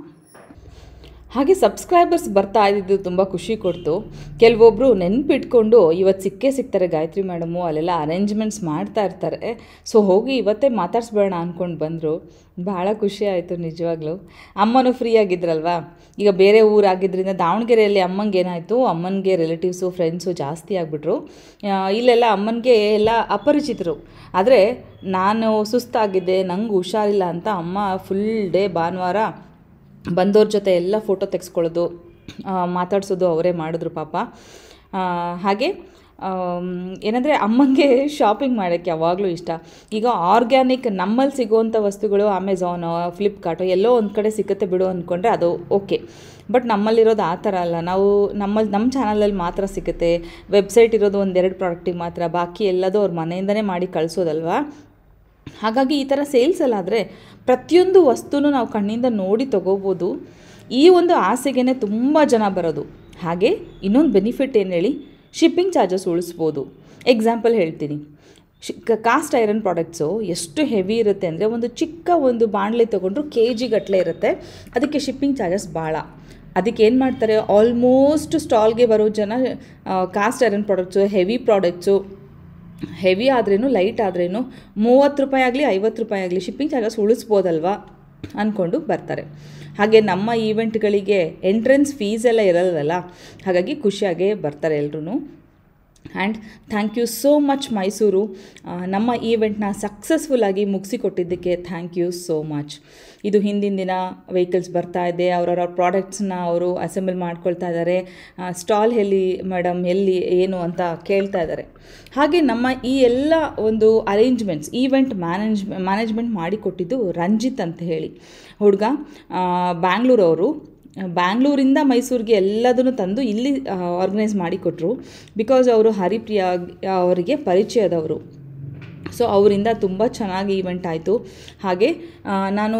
ಹಾಗೆ ಸಬ್ಸ್ಕ್ರೈಬರ್ಸ್ ಬರ್ತಾ ಇದ್ದಿದ್ದು ತುಂಬ ಖುಷಿ ಕೊಡ್ತು ಕೆಲವೊಬ್ಬರು ನೆನಪಿಟ್ಕೊಂಡು ಇವತ್ತು ಸಿಕ್ಕೇ ಸಿಗ್ತಾರೆ ಗಾಯತ್ರಿ ಮೇಡಮು ಅಲ್ಲೆಲ್ಲ ಅರೇಂಜ್ಮೆಂಟ್ಸ್ ಮಾಡ್ತಾ ಇರ್ತಾರೆ ಸೊ ಹೋಗಿ ಇವತ್ತೇ ಮಾತಾಡ್ಸ್ಬೇಡೋಣ ಅಂದ್ಕೊಂಡು ಬಂದರು ಭಾಳ ಖುಷಿ ಆಯಿತು ನಿಜವಾಗ್ಲೂ ಅಮ್ಮನೂ ಫ್ರೀ ಆಗಿದ್ರಲ್ವಾ ಈಗ ಬೇರೆ ಊರಾಗಿದ್ದರಿಂದ ದಾವಣಗೆರೆಯಲ್ಲಿ ಅಮ್ಮಂಗೆ ಏನಾಯಿತು ಅಮ್ಮನಿಗೆ ರಿಲೇಟಿವ್ಸು ಫ್ರೆಂಡ್ಸು ಜಾಸ್ತಿ ಆಗಿಬಿಟ್ರು ಇಲ್ಲೆಲ್ಲ ಅಮ್ಮನಿಗೆ ಎಲ್ಲ ಅಪರಿಚಿತರು ಆದರೆ ನಾನು ಸುಸ್ತಾಗಿದ್ದೆ ನಂಗೆ ಹುಷಾರಿಲ್ಲ ಅಂತ ಅಮ್ಮ ಫುಲ್ ಡೇ ಭಾನುವಾರ ಬಂದವ್ರ ಜೊತೆ ಎಲ್ಲ ಫೋಟೋ ತೆಗೆಸ್ಕೊಳ್ಳೋದು ಮಾತಾಡ್ಸೋದು ಅವರೇ ಮಾಡಿದ್ರು ಪಾಪ ಹಾಗೆ ಏನಂದರೆ ಅಮ್ಮಂಗೆ ಶಾಪಿಂಗ್ ಮಾಡೋಕ್ಕೆ ಯಾವಾಗಲೂ ಇಷ್ಟ ಈಗ ಆರ್ಗ್ಯಾನಿಕ್ ನಮ್ಮಲ್ಲಿ ಸಿಗುವಂಥ ವಸ್ತುಗಳು ಅಮೆಝಾನು ಫ್ಲಿಪ್ಕಾರ್ಟು ಎಲ್ಲೋ ಒಂದು ಕಡೆ ಸಿಗುತ್ತೆ ಬಿಡು ಅಂದ್ಕೊಂಡ್ರೆ ಅದು ಓಕೆ ಬಟ್ ನಮ್ಮಲ್ಲಿರೋದು ಆ ಥರ ಅಲ್ಲ ನಾವು ನಮ್ಮಲ್ಲಿ ನಮ್ಮ ಚಾನಲಲ್ಲಿ ಮಾತ್ರ ಸಿಗುತ್ತೆ ವೆಬ್ಸೈಟ್ ಇರೋದು ಒಂದೆರಡು ಪ್ರಾಡಕ್ಟಿಗೆ ಮಾತ್ರ ಬಾಕಿ ಎಲ್ಲದೂ ಅವ್ರ ಮನೆಯಿಂದನೇ ಮಾಡಿ ಕಳಿಸೋದಲ್ವಾ ಹಾಗಾಗಿ ಈ ಥರ ಸೇಲ್ಸಲ್ಲಾದರೆ ಪ್ರತಿಯೊಂದು ವಸ್ತುನೂ ನಾವು ಕಣ್ಣಿಂದ ನೋಡಿ ತಗೋಬೋದು ಈ ಒಂದು ಆಸೆಗೇ ತುಂಬ ಜನ ಬರೋದು ಹಾಗೆ ಇನ್ನೊಂದು ಬೆನಿಫಿಟ್ ಏನು ಹೇಳಿ ಶಿಪ್ಪಿಂಗ್ ಚಾರ್ಜಸ್ ಉಳಿಸ್ಬೋದು ಎಕ್ಸಾಂಪಲ್ ಹೇಳ್ತೀನಿ ಕಾಸ್ಟ್ ಐರನ್ ಪ್ರಾಡಕ್ಟ್ಸು ಎಷ್ಟು ಹೆವಿ ಇರುತ್ತೆ ಅಂದರೆ ಒಂದು ಚಿಕ್ಕ ಒಂದು ಬಾಣಲೆ ತೊಗೊಂಡ್ರು ಕೆ ಜಿ ಗಟ್ಟಲೆ ಇರುತ್ತೆ ಅದಕ್ಕೆ ಶಿಪ್ಪಿಂಗ್ ಚಾರ್ಜಸ್ ಭಾಳ ಅದಕ್ಕೆ ಏನು ಮಾಡ್ತಾರೆ ಆಲ್ಮೋಸ್ಟ್ ಸ್ಟಾಲ್ಗೆ ಬರೋ ಜನ cast iron products heavy products heavy ಆದ್ರೇನು ಲೈಟ್ ಆದ್ರೇನು ಮೂವತ್ತು ರೂಪಾಯಿ ಆಗಲಿ ಐವತ್ತು ರೂಪಾಯಿ ಆಗಲಿ ಶಿಪ್ಪಿಂಗ್ ಚಾರ್ಜಸ್ ಉಳಿಸ್ಬೋದಲ್ವಾ ಅಂದ್ಕೊಂಡು ಬರ್ತಾರೆ ಹಾಗೆ ನಮ್ಮ ಈವೆಂಟ್ಗಳಿಗೆ ಎಂಟ್ರೆನ್ಸ್ ಫೀಸ್ ಎಲ್ಲ ಇರಲ್ಲವಲ್ಲ ಹಾಗಾಗಿ ಖುಷಿಯಾಗೇ ಬರ್ತಾರೆ ಎಲ್ಲರೂ and thank you so much Mysuru ನಮ್ಮ ಈವೆಂಟ್ನ ಸಕ್ಸಸ್ಫುಲ್ಲಾಗಿ ಮುಗಿಸಿಕೊಟ್ಟಿದ್ದಕ್ಕೆ ಥ್ಯಾಂಕ್ ಯು ಸೋ ಮಚ್ ಇದು ಹಿಂದಿನ ದಿನ ವೆಹಿಕಲ್ಸ್ ಬರ್ತಾ ಇದೆ ಅವರವ್ರ ಪ್ರಾಡಕ್ಟ್ಸ್ನ ಅವರು ಅಸೆಂಬಲ್ ಮಾಡ್ಕೊಳ್ತಾ ಇದ್ದಾರೆ ಸ್ಟಾಲ್ ಎಲ್ಲಿ ಮೇಡಮ್ ಎಲ್ಲಿ ಏನು ಅಂತ ಕೇಳ್ತಾ ಇದ್ದಾರೆ ಹಾಗೆ ನಮ್ಮ ಈ ಎಲ್ಲ ಒಂದು ಅರೇಂಜ್ಮೆಂಟ್ಸ್ ಈವೆಂಟ್ ಮ್ಯಾನೇಜ್ ಮ್ಯಾನೇಜ್ಮೆಂಟ್ ಮಾಡಿಕೊಟ್ಟಿದ್ದು ರಂಜಿತ್ ಅಂತ ಹೇಳಿ ಹುಡುಗ ಬ್ಯಾಂಗ್ಳೂರವರು ಬ್ಯಾಂಗ್ಳೂರಿಂದ ಮೈಸೂರಿಗೆ ಎಲ್ಲದನ್ನು ತಂದು ಇಲ್ಲಿ ಆರ್ಗನೈಸ್ ಮಾಡಿಕೊಟ್ರು ಬಿಕಾಸ್ ಅವರು ಹರಿಪ್ರಿಯ ಅವರಿಗೆ ಪರಿಚಯದವರು ಸೊ ಅವರಿಂದ ತುಂಬ ಚೆನ್ನಾಗಿ ಈವೆಂಟ್ ಆಯಿತು ಹಾಗೆ ನಾನು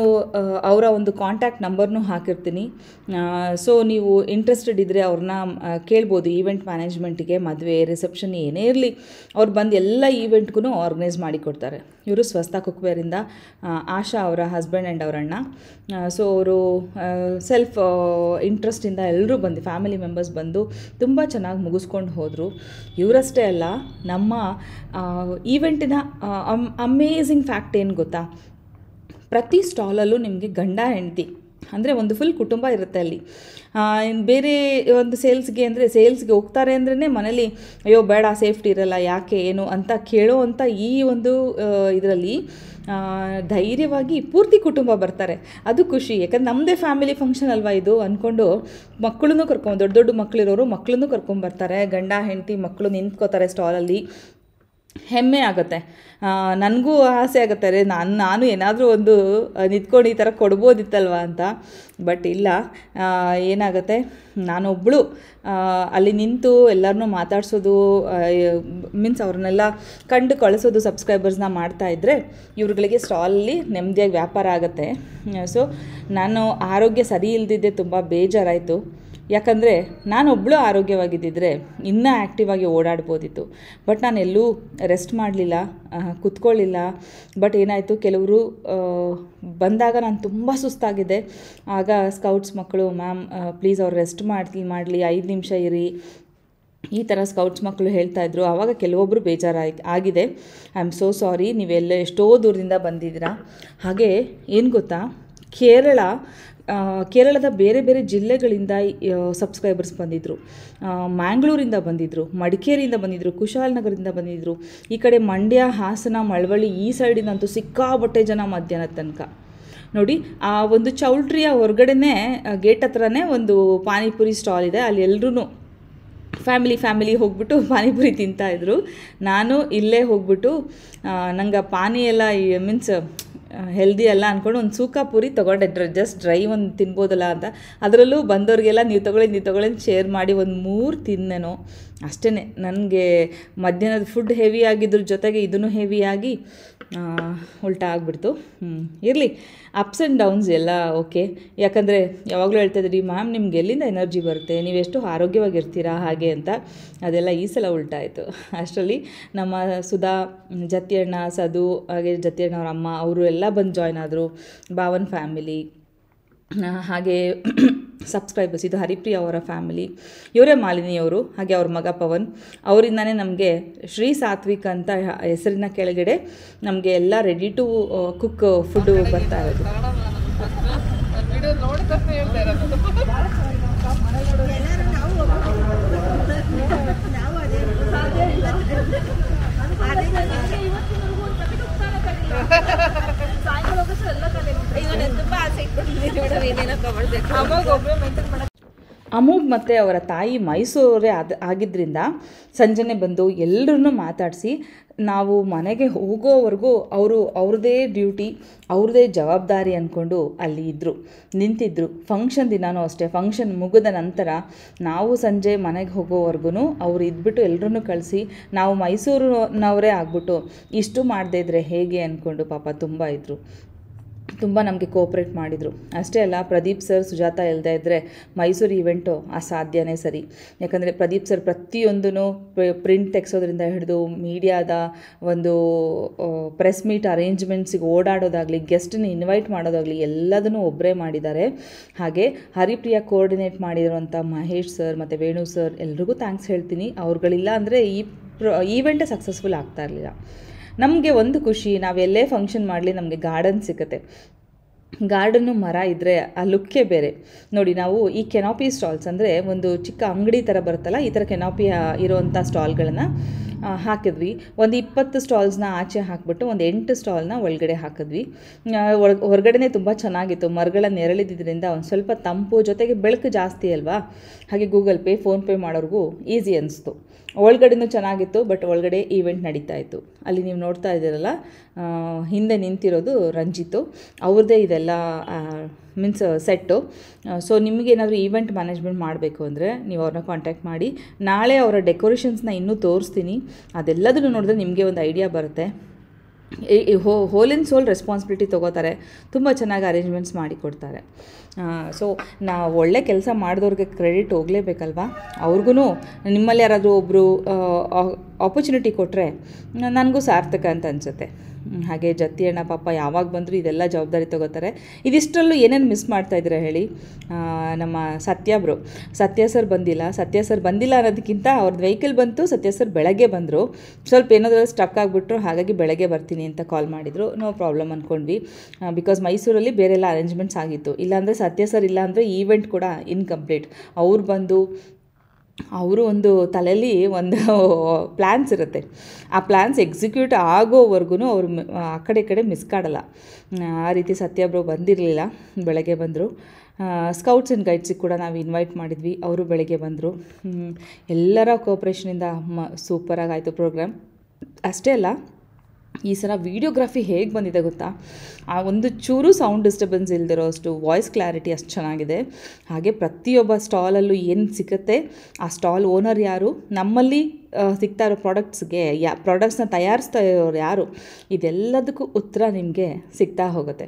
ಅವರ ಒಂದು ಕಾಂಟ್ಯಾಕ್ಟ್ ನಂಬರ್ನೂ ಹಾಕಿರ್ತೀನಿ ಸೊ ನೀವು ಇಂಟ್ರೆಸ್ಟೆಡ್ ಇದ್ದರೆ ಅವ್ರನ್ನ ಕೇಳ್ಬೋದು ಈವೆಂಟ್ ಮ್ಯಾನೇಜ್ಮೆಂಟಿಗೆ ಮದುವೆ ರಿಸೆಪ್ಷನ್ ಏನೇ ಇರಲಿ ಅವ್ರು ಬಂದು ಎಲ್ಲ ಈವೆಂಟ್ಗೂ ಆರ್ಗನೈಸ್ ಮಾಡಿಕೊಡ್ತಾರೆ ಇವರು ಸ್ವಸ್ಥ ಕುಕ್ವೇರಿಂದ ಆಶಾ ಅವರ ಹಸ್ಬೆಂಡ್ ಆ್ಯಂಡ್ ಅವರಣ್ಣ ಸೊ ಅವರು ಸೆಲ್ಫ್ ಇಂಟ್ರೆಸ್ಟಿಂದ ಎಲ್ಲರೂ ಬಂದು ಫ್ಯಾಮಿಲಿ ಮೆಂಬರ್ಸ್ ಬಂದು ತುಂಬ ಚೆನ್ನಾಗಿ ಮುಗಿಸ್ಕೊಂಡು ಹೋದರು ಇವರಷ್ಟೇ ಅಲ್ಲ ನಮ್ಮ ಈವೆಂಟಿನ ಅಮೇಝಿಂಗ್ ಫ್ಯಾಕ್ಟ್ ಏನು ಗೊತ್ತಾ ಪ್ರತಿ ಸ್ಟಾಲಲ್ಲೂ ನಿಮಗೆ ಗಂಡ ಹೆಂಡತಿ ಅಂದರೆ ಒಂದು ಫುಲ್ ಕುಟುಂಬ ಇರುತ್ತೆ ಅಲ್ಲಿ ಬೇರೆ ಒಂದು ಸೇಲ್ಸ್ಗೆ ಅಂದರೆ ಸೇಲ್ಸ್ಗೆ ಹೋಗ್ತಾರೆ ಅಂದ್ರೇ ಮನೇಲಿ ಅಯ್ಯೋ ಬೇಡ ಸೇಫ್ಟಿ ಇರಲ್ಲ ಯಾಕೆ ಏನು ಅಂತ ಕೇಳೋ ಅಂತ ಈ ಒಂದು ಇದರಲ್ಲಿ ಧೈರ್ಯವಾಗಿ ಪೂರ್ತಿ ಕುಟುಂಬ ಬರ್ತಾರೆ ಅದು ಖುಷಿ ಯಾಕಂದ್ರೆ ನಮ್ಮದೇ ಫ್ಯಾಮಿಲಿ ಫಂಕ್ಷನ್ ಅಲ್ವಾ ಇದು ಅಂದ್ಕೊಂಡು ಮಕ್ಕಳನ್ನು ಕರ್ಕೊಂಡು ದೊಡ್ಡ ದೊಡ್ಡ ಮಕ್ಕಳಿರೋರು ಮಕ್ಕಳನ್ನೂ ಕರ್ಕೊಂಬರ್ತಾರೆ ಗಂಡ ಹೆಂಡತಿ ಮಕ್ಕಳು ನಿಂತ್ಕೋತಾರೆ ಸ್ಟಾಲಲ್ಲಿ ಹೆಮ್ಮೆ ಆಗುತ್ತೆ ನನಗೂ ಆಸೆ ಆಗುತ್ತೆ ರೀ ನಾನು ನಾನು ಏನಾದರೂ ಒಂದು ನಿಂತ್ಕೊಂಡು ಈ ಥರ ಕೊಡ್ಬೋದಿತ್ತಲ್ವ ಅಂತ ಬಟ್ ಇಲ್ಲ ಏನಾಗುತ್ತೆ ನಾನೊಬ್ಬಳು ಅಲ್ಲಿ ನಿಂತು ಎಲ್ಲರನ್ನೂ ಮಾತಾಡಿಸೋದು ಮೀನ್ಸ್ ಅವ್ರನ್ನೆಲ್ಲ ಕಂಡು ಕಳಿಸೋದು ಸಬ್ಸ್ಕ್ರೈಬರ್ಸ್ನ ಮಾಡ್ತಾಯಿದ್ರೆ ಇವ್ರುಗಳಿಗೆ ಸ್ಟಾಲಲ್ಲಿ ನೆಮ್ಮದಿಯಾಗಿ ವ್ಯಾಪಾರ ಆಗುತ್ತೆ ಸೊ ನಾನು ಆರೋಗ್ಯ ಸರಿ ಇಲ್ದಿದ್ದೆ ತುಂಬ ಬೇಜಾರಾಯಿತು ಯಾಕಂದರೆ ನಾನೊಬ್ಬಳು ಆರೋಗ್ಯವಾಗಿದ್ದಿದ್ರೆ ಇನ್ನೂ ಆ್ಯಕ್ಟಿವಾಗಿ ಓಡಾಡ್ಬೋದಿತ್ತು ಬಟ್ ನಾನು ಎಲ್ಲೂ ರೆಸ್ಟ್ ಮಾಡಲಿಲ್ಲ ಕುತ್ಕೊಳ್ಳಿಲ್ಲ ಬಟ್ ಏನಾಯಿತು ಕೆಲವರು ಬಂದಾಗ ನಾನು ತುಂಬ ಸುಸ್ತಾಗಿದೆ ಆಗ ಸ್ಕೌಟ್ಸ್ ಮಕ್ಕಳು ಮ್ಯಾಮ್ ಪ್ಲೀಸ್ ಅವ್ರು ರೆಸ್ಟ್ ಮಾಡಿ ಮಾಡಲಿ ಐದು ನಿಮಿಷ ಇರಿ ಈ ಥರ ಸ್ಕೌಟ್ಸ್ ಮಕ್ಕಳು ಹೇಳ್ತಾ ಇದ್ರು ಆವಾಗ ಕೆಲವೊಬ್ಬರು ಬೇಜಾರಾಗಿ ಆಗಿದೆ ಐ ಆಮ್ ಸೋ ಸಾರಿ ನೀವೆಲ್ಲ ಎಷ್ಟೋ ದೂರದಿಂದ ಬಂದಿದ್ದೀರಾ ಹಾಗೆ ಏನು ಗೊತ್ತಾ ಕೇರಳ ಕೇರಳದ ಬೇರೆ ಬೇರೆ ಜಿಲ್ಲೆಗಳಿಂದ ಸಬ್ಸ್ಕ್ರೈಬರ್ಸ್ ಬಂದಿದ್ದರು ಮ್ಯಾಂಗ್ಳೂರಿಂದ ಬಂದಿದ್ದರು ಮಡಿಕೇರಿಯಿಂದ ಬಂದಿದ್ದರು ಕುಶಾಲನಗರದಿಂದ ಬಂದಿದ್ದರು ಈ ಕಡೆ ಮಂಡ್ಯ ಹಾಸನ ಮಳವಳ್ಳಿ ಈ ಅಂತೂ ಸಿಕ್ಕಾಬಟ್ಟೆ ಜನ ಮಧ್ಯಾಹ್ನದ ತನಕ ನೋಡಿ ಆ ಒಂದು ಚೌಲ್ಟ್ರಿಯ ಹೊರಗಡೆನೇ ಗೇಟ್ ಹತ್ರನೇ ಒಂದು ಪಾನಿಪುರಿ ಸ್ಟಾಲ್ ಇದೆ ಅಲ್ಲಿ ಎಲ್ಲರೂ ಫ್ಯಾಮಿಲಿ ಫ್ಯಾಮಿಲಿ ಹೋಗ್ಬಿಟ್ಟು ಪಾನಿಪುರಿ ತಿಂತಾಯಿದ್ರು ನಾನು ಇಲ್ಲೇ ಹೋಗ್ಬಿಟ್ಟು ನಂಗೆ ಪಾನಿ ಎಲ್ಲ ಮೀನ್ಸ್ ಹೆಲ್ದಿ ಅಲ್ಲ ಅಂದ್ಕೊಂಡು ಒಂದು ಸೂಕ ಪೂರಿ ತೊಗೊಂಡೆ ಡ್ರ ಜಸ್ಟ್ ಡ್ರೈ ಒಂದು ತಿನ್ಬೋದಲ್ಲ ಅಂತ ಅದರಲ್ಲೂ ಬಂದವ್ರಿಗೆಲ್ಲ ನೀವು ತೊಗೊಳ್ಳಿ ನೀವು ತೊಗೊಳ್ಳಿ ಶೇರ್ ಮಾಡಿ ಒಂದು ಮೂರು ತಿನ್ನೇನೋ ಅಷ್ಟೇ ನನಗೆ ಮಧ್ಯಾಹ್ನದ ಫುಡ್ ಹೆವಿ ಆಗಿದ್ರ ಜೊತೆಗೆ ಇದನ್ನು ಹೆವಿಯಾಗಿ ಆಗಿ ಉಲ್ಟಾ ಆಗಿಬಿಡ್ತು ಇರಲಿ ಅಪ್ಸ್ ಆ್ಯಂಡ್ ಡೌನ್ಸ್ ಎಲ್ಲ ಓಕೆ ಯಾಕಂದರೆ ಯಾವಾಗಲೂ ಹೇಳ್ತಾಯಿದ್ರಿ ಮ್ಯಾಮ್ ನಿಮ್ಗೆ ಎಲ್ಲಿಂದ ಎನರ್ಜಿ ಬರುತ್ತೆ ನೀವೆಷ್ಟು ಆರೋಗ್ಯವಾಗಿರ್ತೀರಾ ಹಾಗೆ ಅಂತ ಅದೆಲ್ಲ ಈ ಸಲ ಉಲ್ಟಾಯಿತು ಅಷ್ಟರಲ್ಲಿ ನಮ್ಮ ಸುಧಾ ಜತಿಯಣ್ಣ ಸದು ಹಾಗೆ ಜತಿಯಣ್ಣವ್ರ ಅವರ ಅಮ್ಮ ಅವರು ಎಲ್ಲ ಬಂದು ಜಾಯ್ನ್ ಆದರು ಭಾವನ್ ಫ್ಯಾಮಿಲಿ ಹಾಗೆ ಸಬ್ಸ್ಕ್ರೈಬರ್ಸ್ (coughs) ಇದು ಹರಿಪ್ರಿಯ ಅವರ ಫ್ಯಾಮಿಲಿ ಇವರೇ ಮಾಲಿನಿಯವರು ಹಾಗೆ ಅವ್ರ ಮಗ ಪವನ್ ಅವರಿಂದನೇ ನಮಗೆ ಶ್ರೀ ಸಾತ್ವಿಕ್ ಅಂತ ಹೆಸರಿನ ಕೆಳಗಡೆ ನಮಗೆ ಎಲ್ಲ ರೆಡಿ ಟು ಕುಕ್ ಫುಡ್ ಬರ್ತಾ ಇರೋದು (laughs) ಅಮೋಗ್ ಮತ್ತೆ ಅವರ ತಾಯಿ ಮೈಸೂರೇ ಆದ ಆಗಿದ್ದರಿಂದ ಸಂಜೆನೆ ಬಂದು ಎಲ್ಲರನ್ನೂ ಮಾತಾಡಿಸಿ ನಾವು ಮನೆಗೆ ಹೋಗೋವರೆಗೂ ಅವರು ಅವ್ರದೇ ಡ್ಯೂಟಿ ಅವ್ರದೇ ಜವಾಬ್ದಾರಿ ಅಂದ್ಕೊಂಡು ಅಲ್ಲಿ ಇದ್ದರು ನಿಂತಿದ್ದರು ಫಂಕ್ಷನ್ ದಿನಾನೂ ಅಷ್ಟೇ ಫಂಕ್ಷನ್ ಮುಗಿದ ನಂತರ ನಾವು ಸಂಜೆ ಮನೆಗೆ ಹೋಗೋವರೆಗೂ ಅವರು ಇದ್ಬಿಟ್ಟು ಎಲ್ಲರನ್ನೂ ಕಳಿಸಿ ನಾವು ಮೈಸೂರಿನವರೇ ಆಗ್ಬಿಟ್ಟು ಇಷ್ಟು ಮಾಡದೇ ಇದ್ದರೆ ಹೇಗೆ ಅಂದ್ಕೊಂಡು ಪಾಪ ತುಂಬ ಇದ್ದರು ತುಂಬ ನಮಗೆ ಕೋಪ್ರೇಟ್ ಮಾಡಿದರು ಅಷ್ಟೇ ಅಲ್ಲ ಪ್ರದೀಪ್ ಸರ್ ಸುಜಾತ ಇಲ್ಲದೆ ಇದ್ದರೆ ಮೈಸೂರು ಈವೆಂಟು ಅಸಾಧ್ಯನೇ ಸರಿ ಯಾಕಂದರೆ ಪ್ರದೀಪ್ ಸರ್ ಪ್ರತಿಯೊಂದೂ ಪ್ರಿಂಟ್ ತೆಗೆಸೋದ್ರಿಂದ ಹಿಡಿದು ಮೀಡಿಯಾದ ಒಂದು ಪ್ರೆಸ್ ಮೀಟ್ ಅರೇಂಜ್ಮೆಂಟ್ಸಿಗೆ ಓಡಾಡೋದಾಗಲಿ ಗೆಸ್ಟನ್ನ ಇನ್ವೈಟ್ ಮಾಡೋದಾಗಲಿ ಎಲ್ಲದನ್ನು ಒಬ್ಬರೇ ಮಾಡಿದ್ದಾರೆ ಹಾಗೆ ಹರಿಪ್ರಿಯಾ ಕೋಆರ್ಡಿನೇಟ್ ಮಾಡಿರುವಂಥ ಮಹೇಶ್ ಸರ್ ಮತ್ತು ವೇಣು ಸರ್ ಎಲ್ರಿಗೂ ಥ್ಯಾಂಕ್ಸ್ ಹೇಳ್ತೀನಿ ಅವ್ರುಗಳಿಲ್ಲ ಅಂದರೆ ಈ ಪ್ರ ಈವೆಂಟೇ ಸಕ್ಸಸ್ಫುಲ್ ಆಗ್ತಾ ಇರಲಿಲ್ಲ ನಮಗೆ ಒಂದು ಖುಷಿ ನಾವೆಲ್ಲೇ ಫಂಕ್ಷನ್ ಮಾಡಲಿ ನಮಗೆ ಗಾರ್ಡನ್ ಸಿಗುತ್ತೆ ಗಾರ್ಡನ್ನು ಮರ ಇದ್ದರೆ ಆ ಲುಕ್ಕೇ ಬೇರೆ ನೋಡಿ ನಾವು ಈ ಕೆನಾಪಿ ಸ್ಟಾಲ್ಸ್ ಅಂದರೆ ಒಂದು ಚಿಕ್ಕ ಅಂಗಡಿ ಥರ ಬರುತ್ತಲ್ಲ ಈ ಥರ ಕೆನಾಪಿ ಇರೋವಂಥ ಸ್ಟಾಲ್ಗಳನ್ನು ಹಾಕಿದ್ವಿ ಒಂದು ಇಪ್ಪತ್ತು ಸ್ಟಾಲ್ಸ್ನ ಆಚೆ ಹಾಕಿಬಿಟ್ಟು ಒಂದು ಎಂಟು ಸ್ಟಾಲ್ನ ಒಳಗಡೆ ಹಾಕಿದ್ವಿ ಹೊರಗಡೆನೇ ತುಂಬ ಚೆನ್ನಾಗಿತ್ತು ಮರಗಳ ನೆರಳಿದ್ದರಿಂದ ಒಂದು ಸ್ವಲ್ಪ ತಂಪು ಜೊತೆಗೆ ಬೆಳಕು ಜಾಸ್ತಿ ಅಲ್ವಾ ಹಾಗೆ ಗೂಗಲ್ ಪೇ ಫೋನ್ಪೇ ಮಾಡೋರಿಗೂ ಈಸಿ ಅನ್ನಿಸ್ತು ಒಳಗಡೆನೂ ಚೆನ್ನಾಗಿತ್ತು ಬಟ್ ಒಳಗಡೆ ಈವೆಂಟ್ ನಡೀತಾ ಇತ್ತು ಅಲ್ಲಿ ನೀವು ನೋಡ್ತಾ ಇದ್ದೀರಲ್ಲ ಹಿಂದೆ ನಿಂತಿರೋದು ರಂಜಿತು ಅವ್ರದ್ದೇ ಇದೆಲ್ಲ ಮೀನ್ಸ್ ಸೆಟ್ಟು ಸೊ ನಿಮಗೇನಾದರೂ ಈವೆಂಟ್ ಮ್ಯಾನೇಜ್ಮೆಂಟ್ ಮಾಡಬೇಕು ಅಂದರೆ ನೀವು ಅವ್ರನ್ನ ಕಾಂಟ್ಯಾಕ್ಟ್ ಮಾಡಿ ನಾಳೆ ಅವರ ಡೆಕೋರೇಷನ್ಸ್ನ ಇನ್ನೂ ತೋರಿಸ್ತೀನಿ ಅದೆಲ್ಲದನ್ನು ನೋಡಿದ್ರೆ ನಿಮಗೆ ಒಂದು ಐಡಿಯಾ ಬರುತ್ತೆ ಹೋ ಹೋಲ್ ಇನ್ ಸೋಲ್ ರೆಸ್ಪಾನ್ಸಿಬಿಲಿಟಿ ತೊಗೋತಾರೆ ತುಂಬ ಚೆನ್ನಾಗಿ ಅರೇಂಜ್ಮೆಂಟ್ಸ್ ಮಾಡಿಕೊಡ್ತಾರೆ ಸೊ ನಾ ಒಳ್ಳೆ ಕೆಲಸ ಮಾಡಿದವ್ರಿಗೆ ಕ್ರೆಡಿಟ್ ಹೋಗಲೇಬೇಕಲ್ವಾ ಅವ್ರಿಗೂ ನಿಮ್ಮಲ್ಲಿ ಯಾರಾದರೂ ಒಬ್ಬರು ಆಪರ್ಚುನಿಟಿ ಕೊಟ್ಟರೆ ನನಗೂ ಸಾರ್ಥಕ ಅಂತ ಅನಿಸುತ್ತೆ ಹಾಗೆ ಜತಿ ಅಣ್ಣ ಪಾಪ ಯಾವಾಗ ಬಂದರೂ ಇದೆಲ್ಲ ಜವಾಬ್ದಾರಿ ತಗೋತಾರೆ ಇದಿಷ್ಟರಲ್ಲೂ ಏನೇನು ಮಿಸ್ ಮಾಡ್ತಾ ಇದ್ದೀರಾ ಹೇಳಿ ನಮ್ಮ ಸತ್ಯಬ್ರು ಸತ್ಯ ಸರ್ ಬಂದಿಲ್ಲ ಸತ್ಯ ಸರ್ ಬಂದಿಲ್ಲ ಅನ್ನೋದಕ್ಕಿಂತ ಅವ್ರದ್ದು ವೆಹಿಕಲ್ ಬಂತು ಸತ್ಯ ಸರ್ ಬೆಳಗ್ಗೆ ಬಂದರು ಸ್ವಲ್ಪ ಏನಾದರೂ ಸ್ಟಕ್ ಆಗಿಬಿಟ್ರು ಹಾಗಾಗಿ ಬೆಳಗ್ಗೆ ಬರ್ತೀನಿ ಅಂತ ಕಾಲ್ ಮಾಡಿದರು ನೋ ಪ್ರಾಬ್ಲಮ್ ಅಂದ್ಕೊಂಡ್ವಿ ಬಿಕಾಸ್ ಮೈಸೂರಲ್ಲಿ ಬೇರೆಲ್ಲ ಅರೇಂಜ್ಮೆಂಟ್ಸ್ ಆಗಿತ್ತು ಇಲ್ಲಾಂದರೆ ಸತ್ಯ ಸರ್ ಇಲ್ಲಾಂದರೆ ಈವೆಂಟ್ ಕೂಡ ಇನ್ಕಂಪ್ಲೀಟ್ ಅವ್ರು ಬಂದು ಅವರು ಒಂದು ತಲೆಯಲ್ಲಿ ಒಂದು ಪ್ಲ್ಯಾನ್ಸ್ ಇರುತ್ತೆ ಆ ಪ್ಲ್ಯಾನ್ಸ್ ಎಕ್ಸಿಕ್ಯೂಟ್ ಆಗೋವರೆಗೂ ಅವರು ಆ ಕಡೆ ಕಡೆ ಮಿಸ್ ಕಾಡಲ್ಲ ಆ ರೀತಿ ಸತ್ಯಬ್ರು ಬಂದಿರಲಿಲ್ಲ ಬೆಳಗ್ಗೆ ಬಂದರು ಸ್ಕೌಟ್ಸ್ ಆ್ಯಂಡ್ ಗೈಡ್ಸಿಗೆ ಕೂಡ ನಾವು ಇನ್ವೈಟ್ ಮಾಡಿದ್ವಿ ಅವರು ಬೆಳಗ್ಗೆ ಬಂದರು ಎಲ್ಲರ ಕೋಪ್ರೇಷನಿಂದ ಮ ಸೂಪರಾಗಿ ಪ್ರೋಗ್ರಾಮ್ ಅಷ್ಟೇ ಅಲ್ಲ ಈ ಸಲ ವೀಡಿಯೋಗ್ರಫಿ ಹೇಗೆ ಬಂದಿದೆ ಗೊತ್ತಾ ಆ ಒಂದು ಚೂರು ಸೌಂಡ್ ಡಿಸ್ಟರ್ಬೆನ್ಸ್ ಇಲ್ದಿರೋ ಅಷ್ಟು ವಾಯ್ಸ್ ಕ್ಲಾರಿಟಿ ಅಷ್ಟು ಚೆನ್ನಾಗಿದೆ ಹಾಗೆ ಪ್ರತಿಯೊಬ್ಬ ಸ್ಟಾಲಲ್ಲೂ ಏನು ಸಿಗುತ್ತೆ ಆ ಸ್ಟಾಲ್ ಓನರ್ ಯಾರು ನಮ್ಮಲ್ಲಿ ಸಿಗ್ತಾ ಇರೋ ಪ್ರಾಡಕ್ಟ್ಸ್ಗೆ ಯಾ ಪ್ರಾಡಕ್ಟ್ಸ್ನ ತಯಾರಿಸ್ತಾ ಇರೋರು ಯಾರು ಇದೆಲ್ಲದಕ್ಕೂ ಉತ್ತರ ನಿಮಗೆ ಸಿಗ್ತಾ ಹೋಗುತ್ತೆ